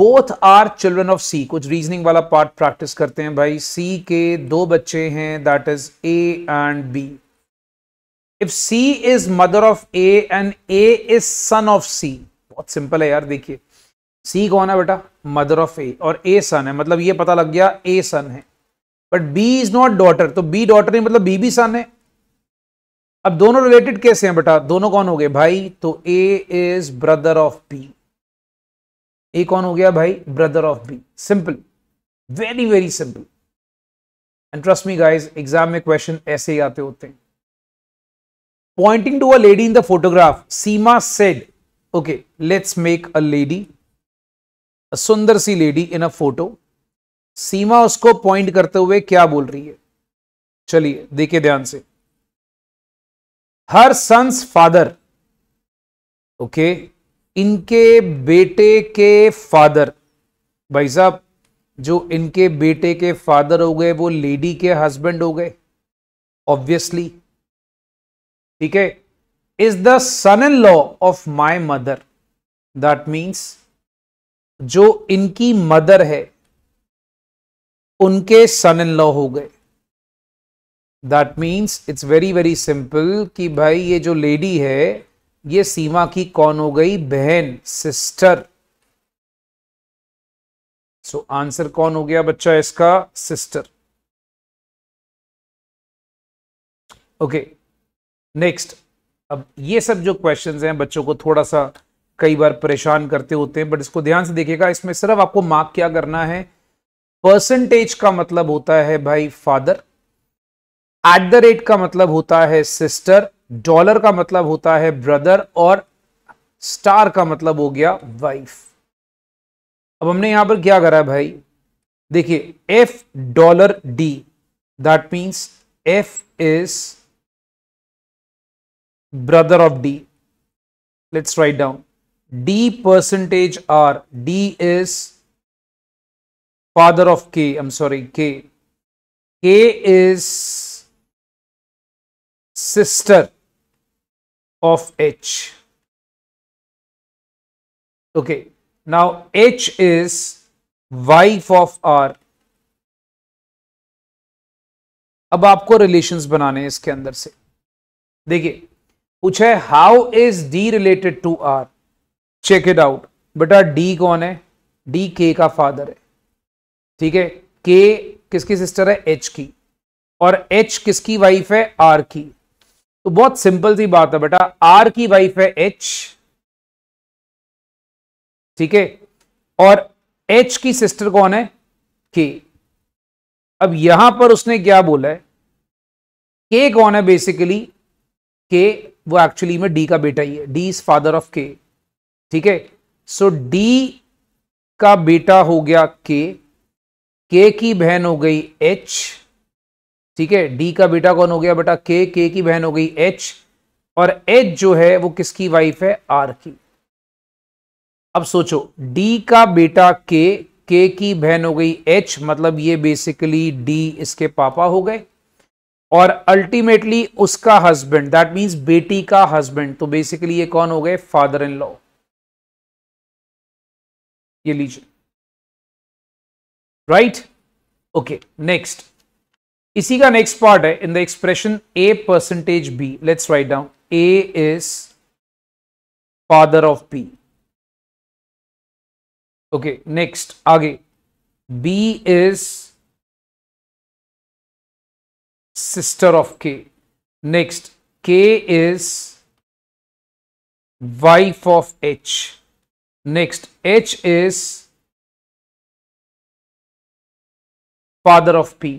both are children of C कुछ रीजनिंग वाला पार्ट प्रैक्टिस करते हैं भाई सी के दो बच्चे हैं that is A and B if C is mother of A and A is son of C बहुत सिंपल है यार देखिए सी कौन है बेटा मदर ऑफ ए और ए सन है मतलब ये पता लग गया ए सन है but B is not daughter तो बी डॉटर नहीं मतलब बी भी सन है अब दोनों रिलेटेड कैसे हैं बेटा दोनों कौन हो गए भाई तो A is brother of B A कौन हो गया भाई brother of B simple very very simple and trust me guys exam में क्वेश्चन ऐसे ही आते होते हैं pointing to a lady in the photograph Seema said okay let's make a lady a सुंदर सी लेडी इन अ फोटो सीमा उसको point करते हुए क्या बोल रही है चलिए देखिए ध्यान से हर सन्स फादर ओके इनके बेटे के फादर भाई साहब जो इनके बेटे के फादर हो गए वो लेडी के हस्बैंड हो गए ऑब्वियसली ठीक है is the son in law of my mother that means जो इनकी मदर है उनके सन इन लॉ हो गए that means it's very very simple कि भाई ये जो लेडी है ये सीमा की कौन हो गई बहन सिस्टर सो आंसर कौन हो गया बच्चा इसका सिस्टर ओके नेक्स्ट अब ये सब जो क्वेश्चन हैं बच्चों को थोड़ा सा कई बार परेशान करते होते हैं बट इसको ध्यान से देखिएगा इसमें सिर्फ आपको मार्क क्या करना है परसेंटेज का मतलब होता है भाई फादर एट द रेट का मतलब होता है सिस्टर डॉलर का मतलब होता है ब्रदर और स्टार का मतलब हो गया वाइफ अब हमने यहां पर क्या करा भाई देखिए F dollar D that means F is brother of D. Let's write down D percentage R. D is father of K. I'm sorry, K. K is sister of H. Okay, now H is wife of R. अब आपको relations बनाने हैं इसके अंदर से देखिए पूछे how is D related to R check it out बेटा डी कौन है डी के का फादर है ठीक है के किसकी सिस्टर है एच की और एच किसकी वाइफ है आर की तो बहुत सिंपल सी बात है बेटा आर की वाइफ है एच ठीक है और एच की सिस्टर कौन है के अब यहां पर उसने क्या बोला है के कौन है बेसिकली के वो एक्चुअली में डी का बेटा ही है डी इज फादर ऑफ के ठीक है सो डी का बेटा हो गया के के की बहन हो गई एच ठीक है डी का बेटा कौन हो गया बेटा के के की बहन हो गई एच और एच जो है वो किसकी वाइफ है आर की अब सोचो डी का बेटा के के की बहन हो गई एच मतलब ये बेसिकली डी इसके पापा हो गए और अल्टीमेटली उसका हस्बैंड दैट मीन्स बेटी का हस्बैंड तो बेसिकली ये कौन हो गए फादर इन लॉ ये लीजिए राइट ओके नेक्स्ट इसी का नेक्स्ट पार्ट है in the expression A percentage B let's write down A is father of B okay next आगे B is sister of K. Next, K is wife of H. Next, H is father of P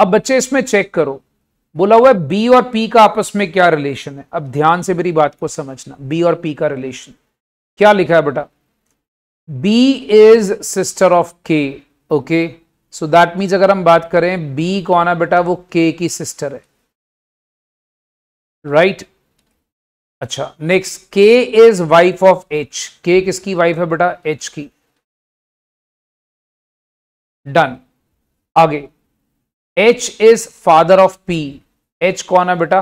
अब बच्चे इसमें check करो बोला हुआ है B और P का आपस में क्या रिलेशन है अब ध्यान से मेरी बात को समझना बी और पी का रिलेशन क्या लिखा है बेटा B is sister of K okay so that means अगर हम बात करें बी कौन है बेटा वो के की सिस्टर है राइट right? अच्छा next K is wife of H K किसकी वाइफ है बेटा एच की डन आगे H is father of P H कौन है बेटा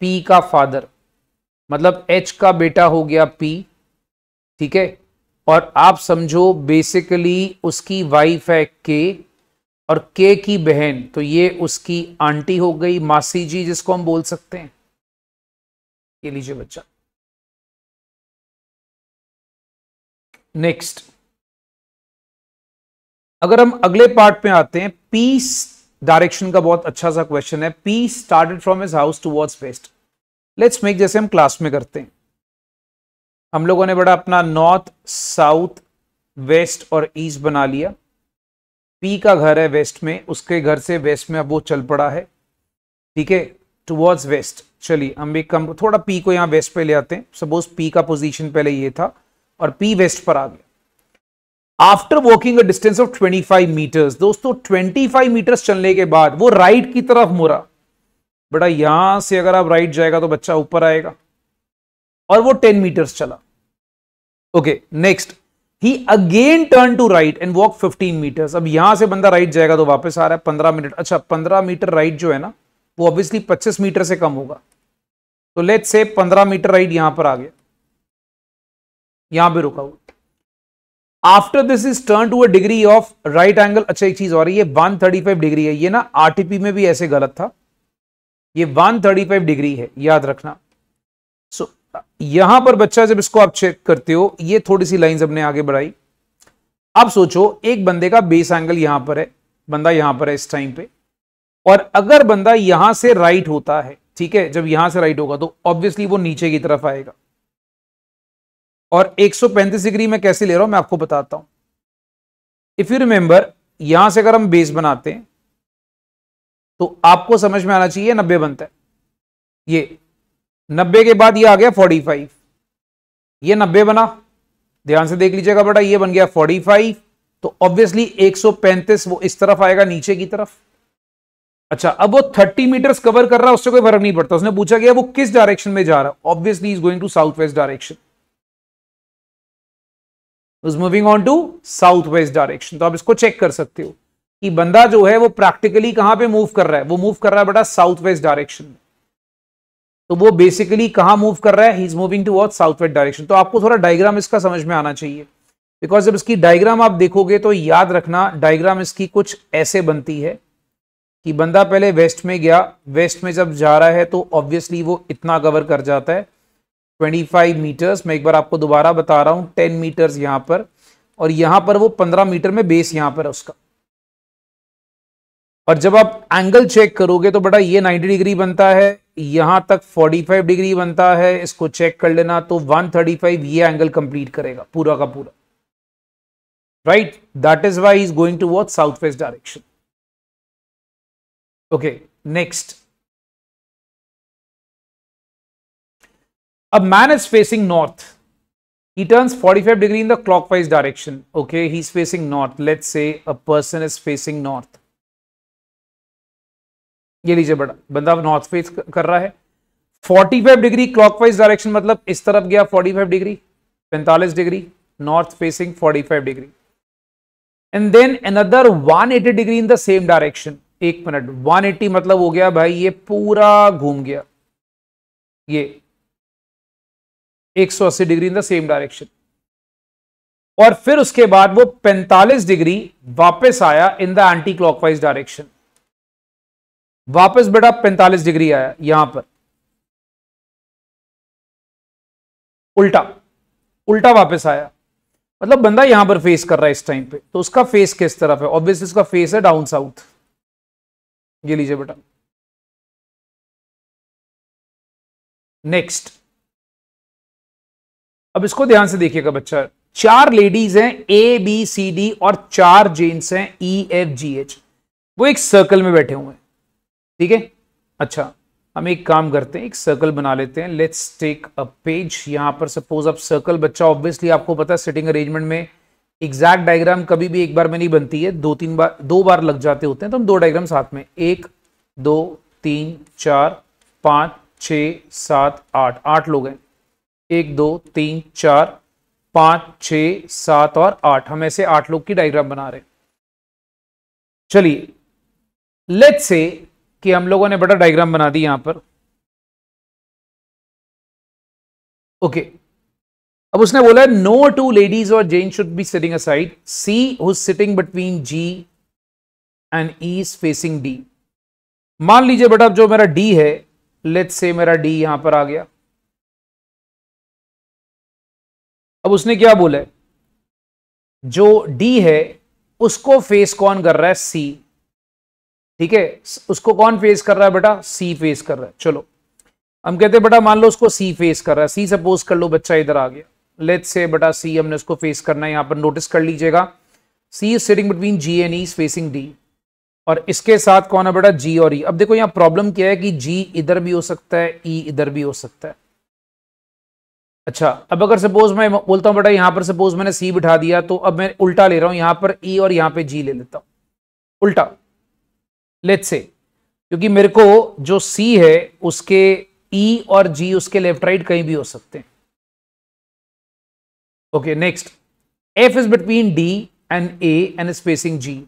पी का फादर मतलब एच का बेटा हो गया पी ठीक है और आप समझो बेसिकली उसकी वाइफ है के और के की बहन तो ये उसकी आंटी हो गई मासी जी जिसको हम बोल सकते हैं ये लीजिए बच्चा नेक्स्ट अगर हम अगले पार्ट में आते हैं पीस डायरेक्शन का बहुत अच्छा सा क्वेश्चन है P started from his house towards west let's make जैसे हम क्लास में करते हैं हम लोगों ने बड़ा अपना नॉर्थ साउथ वेस्ट और ईस्ट बना लिया पी का घर है वेस्ट में उसके घर से वेस्ट में अब वो चल पड़ा है ठीक है टुवर्ड्स वेस्ट चलिए हम भी कम थोड़ा पी को यहाँ वेस्ट पे ले आते हैं सपोज पी का पोजीशन पहले ये था और पी वेस्ट पर आ गया after walking a distance of 25 metres दोस्तों ट्वेंटी फाइव मीटर्स चलने के बाद वो राइट की तरफ मुड़ा बेटा यहां से अगर आप राइट जाएगा तो बच्चा ऊपर आएगा और वो टेन मीटर्स चला okay next he again turn to right and walk fifteen metres अब यहां से बंदा राइट जाएगा तो वापस आ रहा है पंद्रह मिनट अच्छा पंद्रह मीटर राइट जो है ना वो ऑब्वियसली पच्चीस मीटर से कम होगा तो लेट से पंद्रह मीटर राइट यहां पर आ गया यहां पर रुका हुआ after this is turn to a degree of right angle अच्छा एक चीज और ये 135 डिग्री है ये ना आरटीपी में भी ऐसे गलत था ये 135 डिग्री है याद रखना सो so, यहां पर बच्चा जब इसको आप चेक करते हो ये थोड़ी सी लाइन हमने आगे बढ़ाई अब सोचो एक बंदे का बेस एंगल यहां पर है बंदा यहां पर है इस टाइम पे और अगर बंदा यहां से राइट होता है ठीक है जब यहां से राइट होगा तो ऑब्वियसली वो नीचे की तरफ आएगा और 135 डिग्री में कैसे ले रहा हूं मैं आपको बताता हूं इफ यू रिमेंबर यहां से अगर हम बेस बनाते हैं तो आपको समझ में आना चाहिए नब्बे बनता है ये नब्बे के बाद ये आ गया फोर्टी फाइव ये नब्बे बना ध्यान से देख लीजिएगा बेटा ये बन गया फोर्टी फाइव तो ऑब्वियसली 135 वो इस तरफ आएगा नीचे की तरफ अच्छा अब वो 30 मीटर्स कवर कर रहा है उससे कोई फर्क नहीं पड़ता उसने पूछा गया वो किस डायरेक्शन में जा रहा है obviously is going to south west direction is moving on to south west direction तो आप इसको चेक कर सकते हो कि बंदा जो है वो प्रैक्टिकली कहां पे मूव कर रहा है वो मूव कर रहा है बेटा साउथ वेस्ट डायरेक्शन में तो वो बेसिकली कहां मूव कर रहा है he is moving to north south west direction तो आपको थोड़ा डायग्राम इसका समझ में आना चाहिए बिकॉज जब इसकी डायग्राम आप देखोगे तो याद रखना डायग्राम इसकी कुछ ऐसे बनती है कि बंदा पहले वेस्ट में गया वेस्ट में जब जा रहा है तो ऑब्वियसली वो इतना कवर कर जाता है 25 मीटर्स मैं एक बार आपको दोबारा बता रहा हूं 10 मीटर्स यहां पर और यहां पर वो 15 मीटर में बेस यहां पर है उसका और जब आप एंगल चेक करोगे तो बेटा ये 90 डिग्री बनता है यहां तक 45 डिग्री बनता है इसको चेक कर लेना तो 135 ये एंगल कंप्लीट करेगा पूरा का पूरा right that is Y is going to watch south west direction okay next अब man is facing north he turns 45 degree in the clockwise direction okay he is facing north let's say a person is facing north ये लीजिए बड़ा बंदा north face कर रहा है 45 degree clockwise direction मतलब इस तरफ गया 45 degree 45 degree north facing 45 degree and then another 180 degree in the same direction एक मिनट 180 मतलब हो गया भाई ये पूरा घूम गया ये 180 degree in the same direction और फिर उसके बाद वो 45 डिग्री वापस आया in the anti clockwise direction वापस बेटा 45 डिग्री आया यहां पर उल्टा उल्टा वापस आया मतलब बंदा यहां पर फेस कर रहा है इस टाइम पे तो उसका फेस किस तरफ है ऑब्वियसली उसका फेस है डाउन साउथ ये लीजिए बेटा नेक्स्ट अब इसको ध्यान से देखिएगा बच्चा चार लेडीज हैं ए बी सी डी और चार जेंट्स हैं ई एफ जी एच वो एक सर्कल में बैठे हुए हैं ठीक है अच्छा हम एक काम करते हैं एक सर्कल बना लेते हैं लेट्स टेक अ पेज यहाँ पर सपोज अब सर्कल बच्चा ऑब्वियसली आपको पता है सिटिंग अरेंजमेंट में एग्जैक्ट डायग्राम कभी भी एक बार में नहीं बनती है दो तीन बार दो बार लग जाते होते हैं तो हम दो डायग्राम साथ में एक दो तीन चार पाँच छ सात आठ आठ लोग हैं एक दो तीन चार पाँच छ सात और आठ हम ऐसे आठ लोग की डायग्राम बना रहे हैं चलिए लेट्स से कि हम लोगों ने बड़ा डायग्राम बना दी यहां पर ओके okay. अब उसने बोला नो टू लेडीज और जेन should be sitting aside C who sitting between G and E is facing D मान लीजिए बेटा जो मेरा डी है लेट से मेरा डी यहां पर आ गया अब उसने क्या बोला जो डी है उसको फेस कौन कर रहा है सी ठीक है उसको कौन फेस कर रहा है बेटा सी फेस कर रहा है चलो हम कहते हैं बेटा मान लो उसको सी फेस कर रहा है सी सपोज कर लो बच्चा इधर आ गया लेट से बेटा सी हमने उसको फेस करना है यहां पर नोटिस कर लीजिएगा C is sitting between G and E facing D और इसके साथ कौन है बेटा जी और ई e. अब देखो यहाँ प्रॉब्लम क्या है कि जी इधर भी हो सकता है ई e इधर भी हो सकता है अच्छा अब अगर सपोज मैं बोलता हूँ बेटा यहां पर सपोज मैंने सी बिठा दिया तो अब मैं उल्टा ले रहा हूं यहां पर ई e और यहाँ पर जी ले लेता हूँ उल्टा लेट से क्योंकि मेरे को जो सी है उसके ई e और जी उसके लेफ्ट राइट कहीं भी हो सकते हैं okay next F is between D and A and spacing G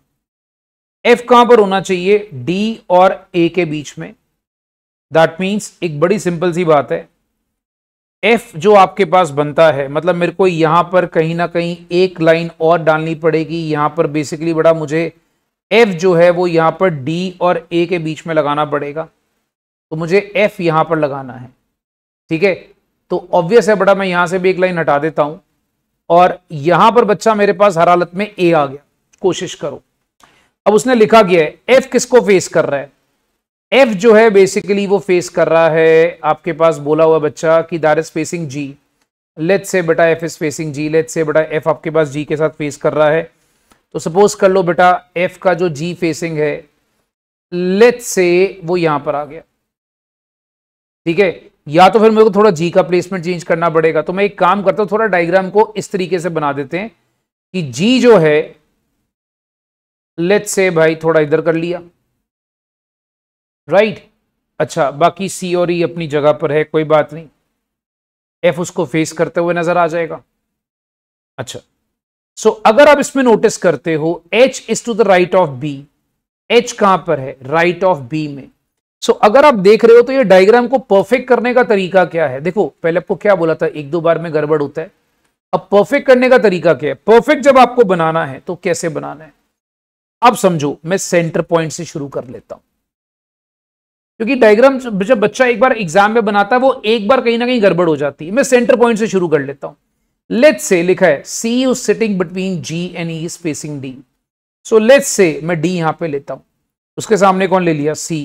F कहां पर होना चाहिए डी और ए के बीच में दैट मीन्स एक बड़ी सिंपल सी बात है एफ जो आपके पास बनता है मतलब मेरे को यहां पर कहीं ना कहीं एक लाइन और डालनी पड़ेगी यहां पर बेसिकली बड़ा मुझे एफ जो है वो यहाँ पर डी और ए के बीच में लगाना पड़ेगा तो मुझे एफ यहाँ पर लगाना है ठीक है तो ऑब्वियस है बड़ा मैं यहाँ से भी एक लाइन हटा देता हूँ और यहाँ पर बच्चा मेरे पास हर हालत में ए आ गया कोशिश करो अब उसने लिखा गया है एफ किसको फेस कर रहा है एफ जो है बेसिकली वो फेस कर रहा है आपके पास बोला हुआ बच्चा कि दार is facing G let say बेटा F is facing G let say बेटा एफ आपके पास जी के साथ फेस कर रहा है तो सपोज कर लो बेटा एफ का जो जी फेसिंग है लेट से वो यहां पर आ गया ठीक है या तो फिर मेरे को थोड़ा जी का प्लेसमेंट चेंज करना पड़ेगा तो मैं एक काम करता हूं थोड़ा डायग्राम को इस तरीके से बना देते हैं कि जी जो है लेट से भाई थोड़ा इधर कर लिया राइट अच्छा बाकी सी और ई e अपनी जगह पर है कोई बात नहीं एफ उसको फेस करते हुए नजर आ जाएगा अच्छा सो so, अगर आप इसमें नोटिस करते हो H is to the right of B H कहां पर है राइट ऑफ बी में सो so, अगर आप देख रहे हो तो ये डायग्राम को परफेक्ट करने का तरीका क्या है देखो पहले आपको क्या बोला था एक दो बार में गड़बड़ होता है अब परफेक्ट करने का तरीका क्या है परफेक्ट जब आपको बनाना है तो कैसे बनाना है अब समझो मैं सेंटर पॉइंट से शुरू कर लेता हूं क्योंकि डायग्राम जब बच्चा एक बार एग्जाम में बनाता है वो एक बार कहीं ना कहीं गड़बड़ हो जाती है मैं सेंटर पॉइंट से शुरू कर लेता हूं लेट्स से लिखा है C you sitting between G and E spacing D so let's say मैं डी यहां पे लेता हूं उसके सामने कौन ले लिया सी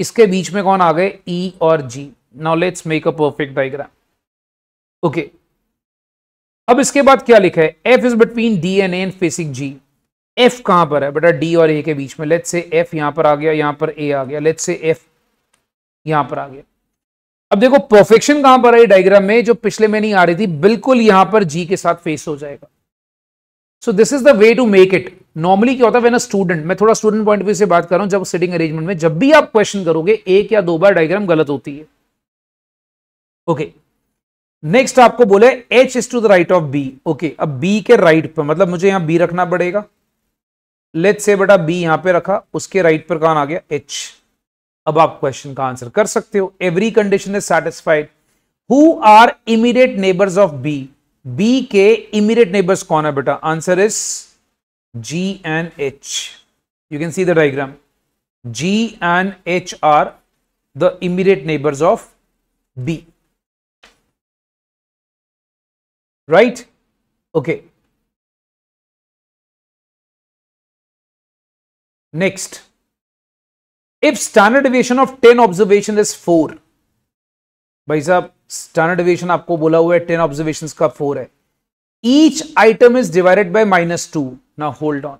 इसके बीच में कौन आ गए ई e और G now let's make a perfect diagram okay अब इसके बाद क्या लिखा है F is between D and N facing G F कहां पर है बेटा डी और ए के बीच में लेट्स से एफ यहां पर आ गया यहां पर ए आ गया लेट्स से एफ यहां पर आ गया अब देखो परफेक्शन कहां पर है डायग्राम में जो पिछले में नहीं आ रही थी बिल्कुल यहां पर जी के साथ फेस हो जाएगा so this is the way to make it normally क्या होता है वेन स्टूडेंट मैं थोड़ा स्टूडेंट पॉइंट ऑफ व्यू से बात कर रहा हूं जब सिटिंग अरेंजमेंट में जब भी आप क्वेश्चन करोगे एक या दो बार डायग्राम गलत होती है ओके okay. नेक्स्ट आपको बोले H is to the right of B okay अब बी के राइट right पर मतलब मुझे यहां बी रखना पड़ेगा लेट से बेटा बी यहां पे रखा उसके राइट right पर कौन आ गया एच अब आप क्वेश्चन का आंसर कर सकते हो every condition is satisfied who are immediate neighbours of B B के इमीडिएट नेबर्स कौन है बेटा answer is G and H you can see the diagram G and H are the immediate neighbours of B right okay next if standard deviation of ten observation is four भाई साहब standard deviation आपको बोला हुआ है ten observation का four है each item is divided by minus two ना hold on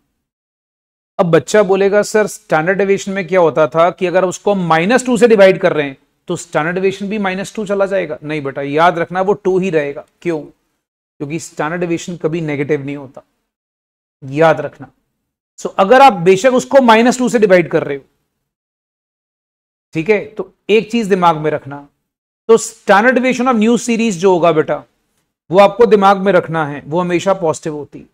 अब बच्चा बोलेगा सर स्टैंडर्ड एवियशन में क्या होता था कि अगर उसको माइनस टू से डिवाइड कर रहे हैं तो स्टैंडर्ड एवियशन भी माइनस टू चला जाएगा नहीं बेटा याद रखना वो टू ही रहेगा क्यों क्योंकि स्टैंडर्ड एवियशन कभी नेगेटिव नहीं होता याद रखना सो so, अगर आप बेशक उसको माइनस टू से डिवाइड कर रहे हो ठीक है तो एक चीज दिमाग में रखना तो standard deviation of new series जो होगा बेटा वो आपको दिमाग में रखना है वो हमेशा पॉजिटिव होती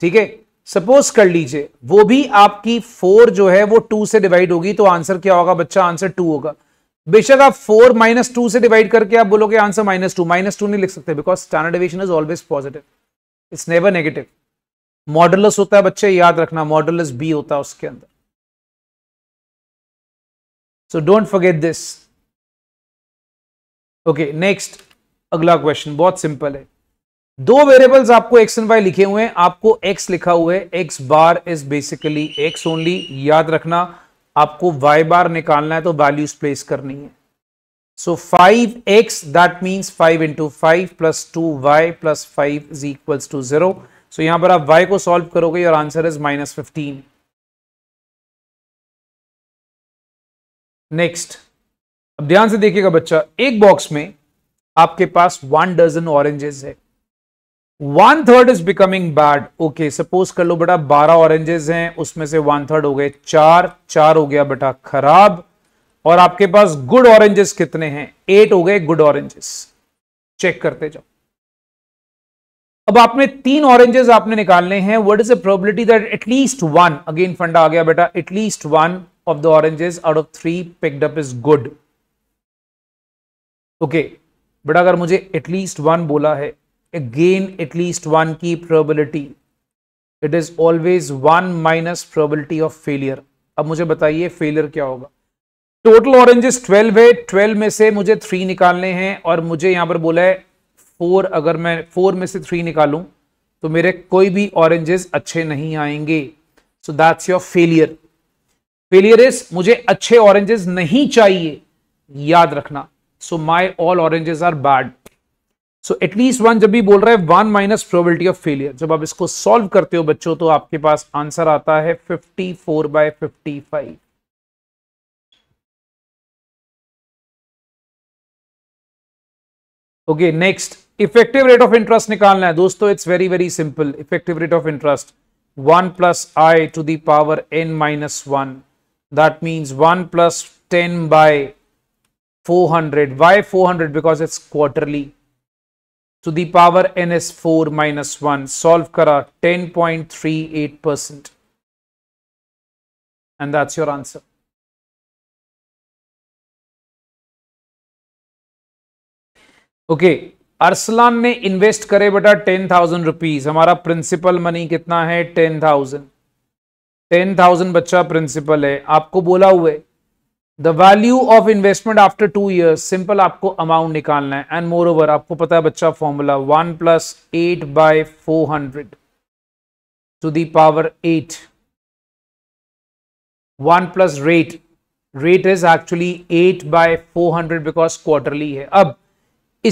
ठीक है सपोज कर लीजिए वो भी आपकी फोर जो है वो टू से डिवाइड होगी तो आंसर क्या होगा बच्चा आंसर टू होगा बेशक आप फोर माइनस टू से डिवाइड करके आप बोलोगे answer minus two minus two नहीं लिख सकते because standard division is always positive it's never negative modulus होता है बच्चे याद रखना मॉडलस बी होता है उसके अंदर so don't forget this okay next अगला क्वेश्चन बहुत सिंपल है दो वेरिएबल्स आपको एक्स एंड वाई लिखे हुए हैं आपको एक्स लिखा हुआ है x bar is basically x only याद रखना आपको वाई बार निकालना है तो वैल्यूज प्लेस करनी है so five x that means five into five plus two y plus five is equals to zero so यहां पर आप वाई को सॉल्व करोगे, और answer is minus fifteen next अब ध्यान से देखिएगा बच्चा एक बॉक्स में आपके पास वन डजन ऑरेंजेस है one third is becoming bad okay suppose कर लो बेटा बारह ऑरेंजेस हैं उसमें से वन थर्ड हो गए चार चार हो गया बेटा खराब और आपके पास गुड ऑरेंजेस कितने हैं एट हो गए गुड ऑरेंजेस चेक करते जाओ अब आपने तीन ऑरेंजेस आपने निकालने हैं what is the probability that at least one again फंडा आ गया बेटा at least one of the oranges out of three picked up is good. Okay, but अगर मुझे एटलीस्ट वन बोला है at least one की probability it is always one minus probability of failure अब मुझे बताइए failure क्या होगा टोटल ऑरेंजेस 12 है 12 में से मुझे थ्री निकालने हैं और मुझे यहां पर बोला है फोर अगर मैं फोर में से थ्री निकालूं तो मेरे कोई भी ऑरेंजेस अच्छे नहीं आएंगे so that's your failure failure is मुझे अच्छे ऑरेंजेस नहीं चाहिए याद रखना so my all oranges are bad so at least one जब भी बोल रहा है one minus probability of failure जब आप इसको सॉल्व करते हो बच्चों तो आपके पास आंसर आता है fifty four by fifty five okay next effective rate of interest निकालना है दोस्तों it's very very simple effective rate of interest one plus i to the power n minus one that means 1 plus 10 by 400 why 400 because it's quarterly to the power n is 4 minus 1 solve kara 10.38 percent and that's your answer okay Arsalan में invest करे बेटा ten thousand rupees हमारा principal money कितना है ten thousand ten thousand बच्चा principal है आपको बोला हुए the value of investment after two years simple आपको अमाउंट निकालना है एंड मोर ओवर आपको पता है बच्चा formula one plus eight by four hundred to the power eight one plus rate rate is actually eight by four hundred because quarterly है अब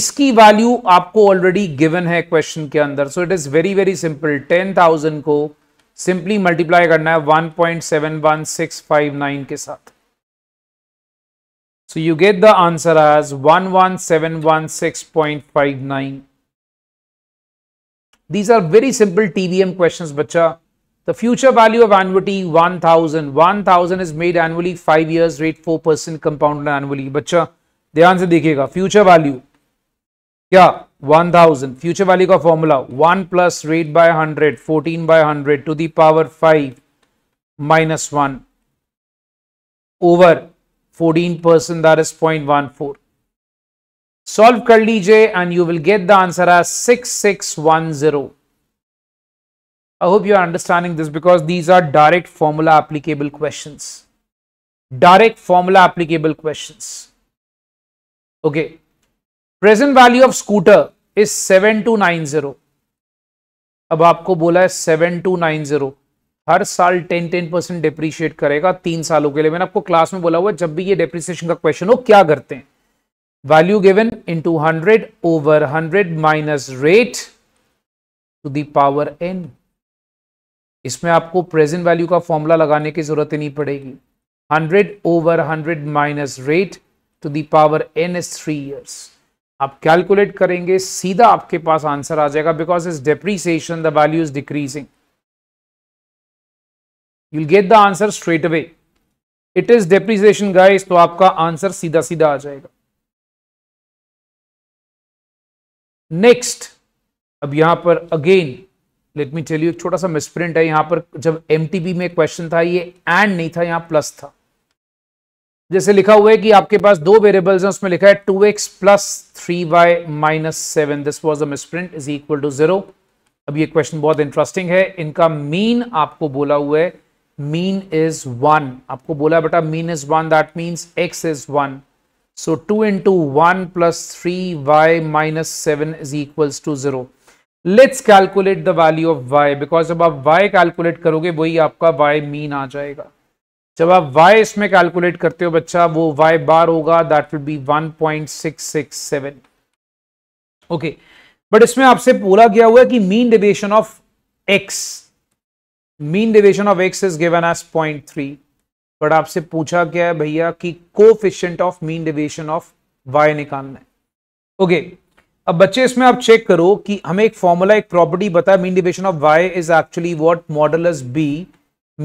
इसकी वैल्यू आपको ऑलरेडी गिवन है क्वेश्चन के अंदर so it is very very simple ten thousand को simply multiply करना है 1.71659 के साथ so you get the answer as 11716.59 these are very simple TVM questions bacha the future value of annuity 1000 1000 is made annually 5 years rate 4% compounded annually bacha ध्यान से देखिएगा future value क्या 1000 future value ka formula 1 plus rate by 100 14 by 100 to the power 5 minus 1 over 14 percent that is 0.14 solve kar dj and you will get the answer as 6610 I hope you are understanding this because these are direct formula applicable questions direct formula applicable questions okay present value of scooter is seven two nine zero अब आपको बोला है seven two nine zero हर साल ten ten percent depreciate करेगा तीन सालों के लिए मैंने आपको क्लास में बोला हुआ जब भी ये डिप्रिसिएशन का क्वेश्चन हो क्या करते हैं value given into hundred over hundred minus rate to the power n इसमें आपको प्रेजेंट वैल्यू का फॉर्मूला लगाने की जरूरत नहीं पड़ेगी hundred over hundred minus rate to the power n is three years आप कैलकुलेट करेंगे सीधा आपके पास आंसर आ जाएगा because is depreciation the value is decreasing you'll get the answer straight away it is depreciation guys तो आपका आंसर सीधा सीधा आ जाएगा नेक्स्ट अब यहां पर again let me tell you एक छोटा सा मिसप्रिंट है यहां पर जब एमटीबी में क्वेश्चन था ये एंड नहीं था यहां प्लस था जैसे लिखा हुआ है कि आपके पास दो वेरिएबल्स हैं उसमें लिखा है two x plus three y minus seven this was a misprint is equal to zero अब ये क्वेश्चन बहुत इंटरेस्टिंग है इनका मीन आपको बोला हुआ है मीन इज वन आपको बोला बेटा mean is one that means x is one so two into one plus three y minus seven is equals to zero let's calculate the value of y because अब आप Y calculate करोगे वही आपका Y mean आ जाएगा जब आप y इसमें calculate करते हो बच्चा वो y बार होगा that will be 1.667 okay but इसमें आपसे बोला गया हुआ है कि mean deviation of x mean deviation of x is given as 0.3 but आपसे पूछा गया है भैया कि coefficient of mean deviation of y निकालना है ओके okay. अब बच्चे इसमें आप चेक करो कि हमें एक फॉर्मूला एक प्रॉपर्टी बताया mean deviation of y is actually what modulus b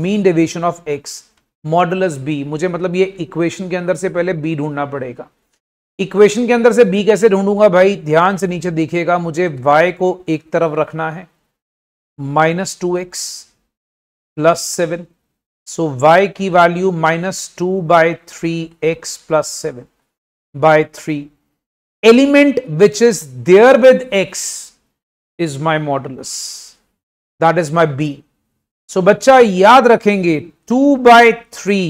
mean deviation of x modulus B मुझे मतलब ये इक्वेशन के अंदर से पहले बी ढूंढना पड़ेगा इक्वेशन के अंदर से बी कैसे ढूंढूंगा भाई ध्यान से नीचे देखिएगा मुझे वाई को एक तरफ रखना है minus two x plus seven so y की value minus two by three x plus seven by three element which is there with x is my modulus that is my B so बच्चा याद रखेंगे two by three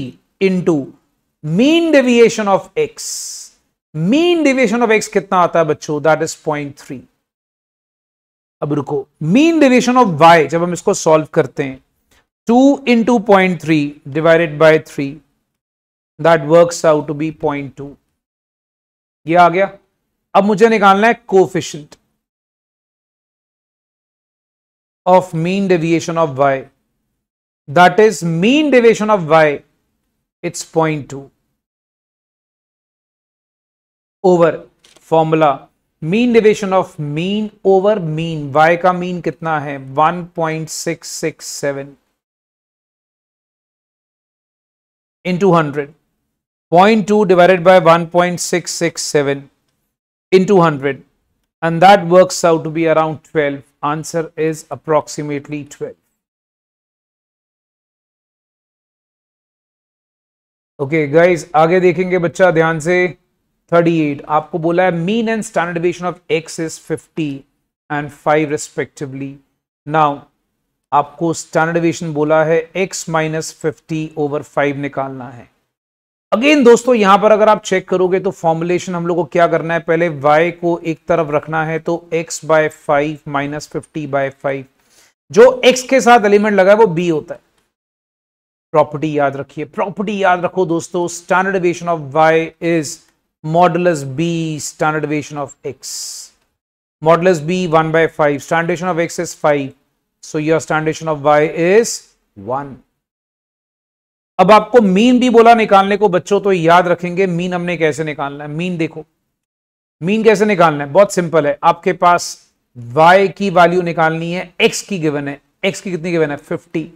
into mean deviation of x mean deviation of x कितना आता है बच्चों that is point three अब रुको mean deviation of Y जब हम इसको सॉल्व करते हैं two into point three divided by three that works out to be point two ये आ गया अब मुझे निकालना है coefficient of mean deviation of y that is mean deviation of y it's 0.2 over formula mean deviation of mean over mean y ka mean कितना hai? 1.667 into 100 0.2 divided by 1.667 into 100 and that works out to be around 12 answer is approximately 12 okay okay, guys आगे देखेंगे बच्चा ध्यान से 38 आपको बोला है mean and standard deviation of x is 50 and 5 respectively now आपको स्टैंडर्ड डिविएशन बोला है x minus fifty over five निकालना है अगेन दोस्तों यहां पर अगर आप चेक करोगे तो फॉर्मुलेशन हम लोग को क्या करना है पहले y को एक तरफ रखना है तो x by five minus fifty by five जो x के साथ एलिमेंट लगा है वो b होता है प्रॉपर्टी याद रखिए प्रॉपर्टी याद रखो दोस्तों standard deviation of Y is modulus B standard deviation of x modulus B one by five standard deviation of x is five so your standard deviation of Y is one अब आपको mean भी बोला निकालने को बच्चों तो याद रखेंगे मीन हमने कैसे निकालना है मीन देखो मीन कैसे निकालना है बहुत सिंपल है आपके पास y की वैल्यू निकालनी है x की गिवन है x की कितनी गिवन है fifty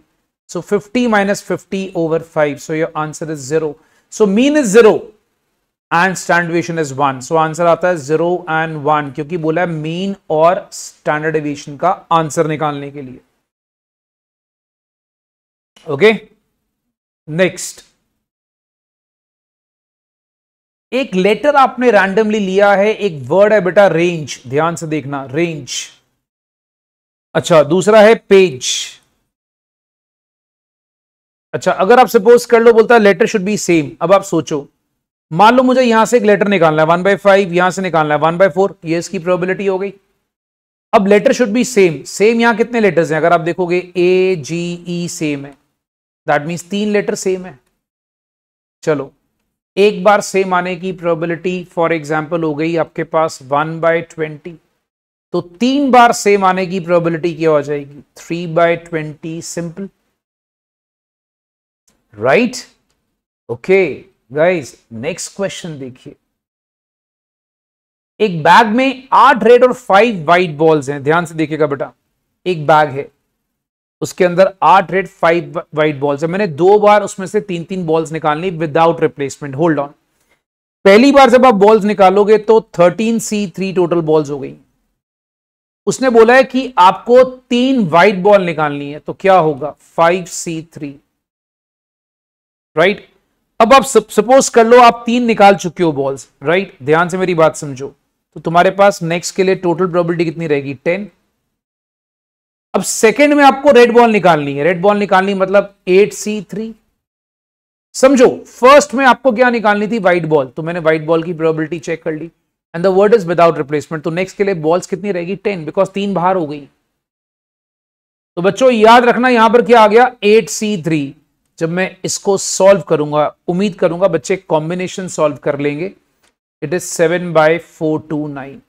So 50 minus 50 over 5. So your answer is 0. So mean is 0 and standard deviation is 1. So answer aata hai 0 and 1 क्योंकि bola hai mean or standard deviation ka answer निकालने के लिए. Okay. Next. एक letter आपने randomly लिया है एक word है बेटा रेंज ध्यान से देखना रेंज अच्छा दूसरा है पेज अच्छा अगर आप सपोज कर लो बोलता है लेटर शुड बी सेम अब आप सोचो मान लो मुझे यहां से एक लेटर निकालना है वन बाई फाइव यहां से निकालना है वन बाई फोर ये इसकी प्रोबेबिलिटी हो गई अब letter should be same same यहां कितने लेटर्स हैं अगर आप देखोगे ए जी ई सेम है दैट मीन्स तीन लेटर सेम है चलो एक बार सेम आने की प्रोबेबिलिटी फॉर एग्जाम्पल हो गई आपके पास वन बाय ट्वेंटी तो तीन बार सेम आने की प्रोबेबिलिटी क्या हो जाएगी three by twenty simple right okay guys next question देखिए एक बैग में आठ रेड और फाइव व्हाइट बॉल्स हैं ध्यान से देखिएगा बेटा एक बैग है उसके अंदर आठ रेड फाइव व्हाइट बॉल्स है मैंने दो बार उसमें से तीन तीन बॉल्स निकालनी विदाउट रिप्लेसमेंट होल्ड ऑन पहली बार जब आप बॉल्स निकालोगे तो thirteen C three total balls हो गई उसने बोला है कि आपको तीन व्हाइट बॉल निकालनी है तो क्या होगा फाइव सी थ्री राइट अब आप सपोज कर लो आप तीन निकाल चुके हो बॉल्स राइट ध्यान से मेरी बात समझो तो तुम्हारे पास नेक्स्ट के लिए टोटल प्रोबेबिलिटी कितनी रहेगी टेन अब सेकेंड में आपको रेड बॉल निकालनी है रेड बॉल निकालनी मतलब एट सी थ्री समझो फर्स्ट में आपको क्या निकालनी थी व्हाइट बॉल तो मैंने व्हाइट बॉल की प्रोबेबिलिटी चेक कर ली and the word is without replacement तो नेक्स्ट के लिए बॉल्स कितनी रहेगी टेन बिकॉज तीन बाहर हो गई तो बच्चों याद रखना यहां पर क्या आ गया एट सी थ्री जब मैं इसको सॉल्व करूंगा उम्मीद करूंगा बच्चे कॉम्बिनेशन सॉल्व कर लेंगे it is seven by four two nine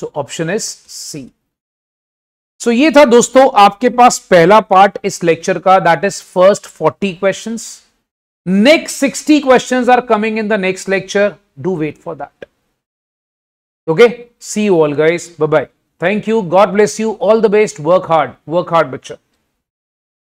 so option is C so ये था दोस्तों आपके पास पहला पार्ट इस लेक्चर का that is first forty question next sixty question are coming in the next lecture do wait for that okay see you all guys bye bye thank you God bless you all the best work hard work hard बच्चा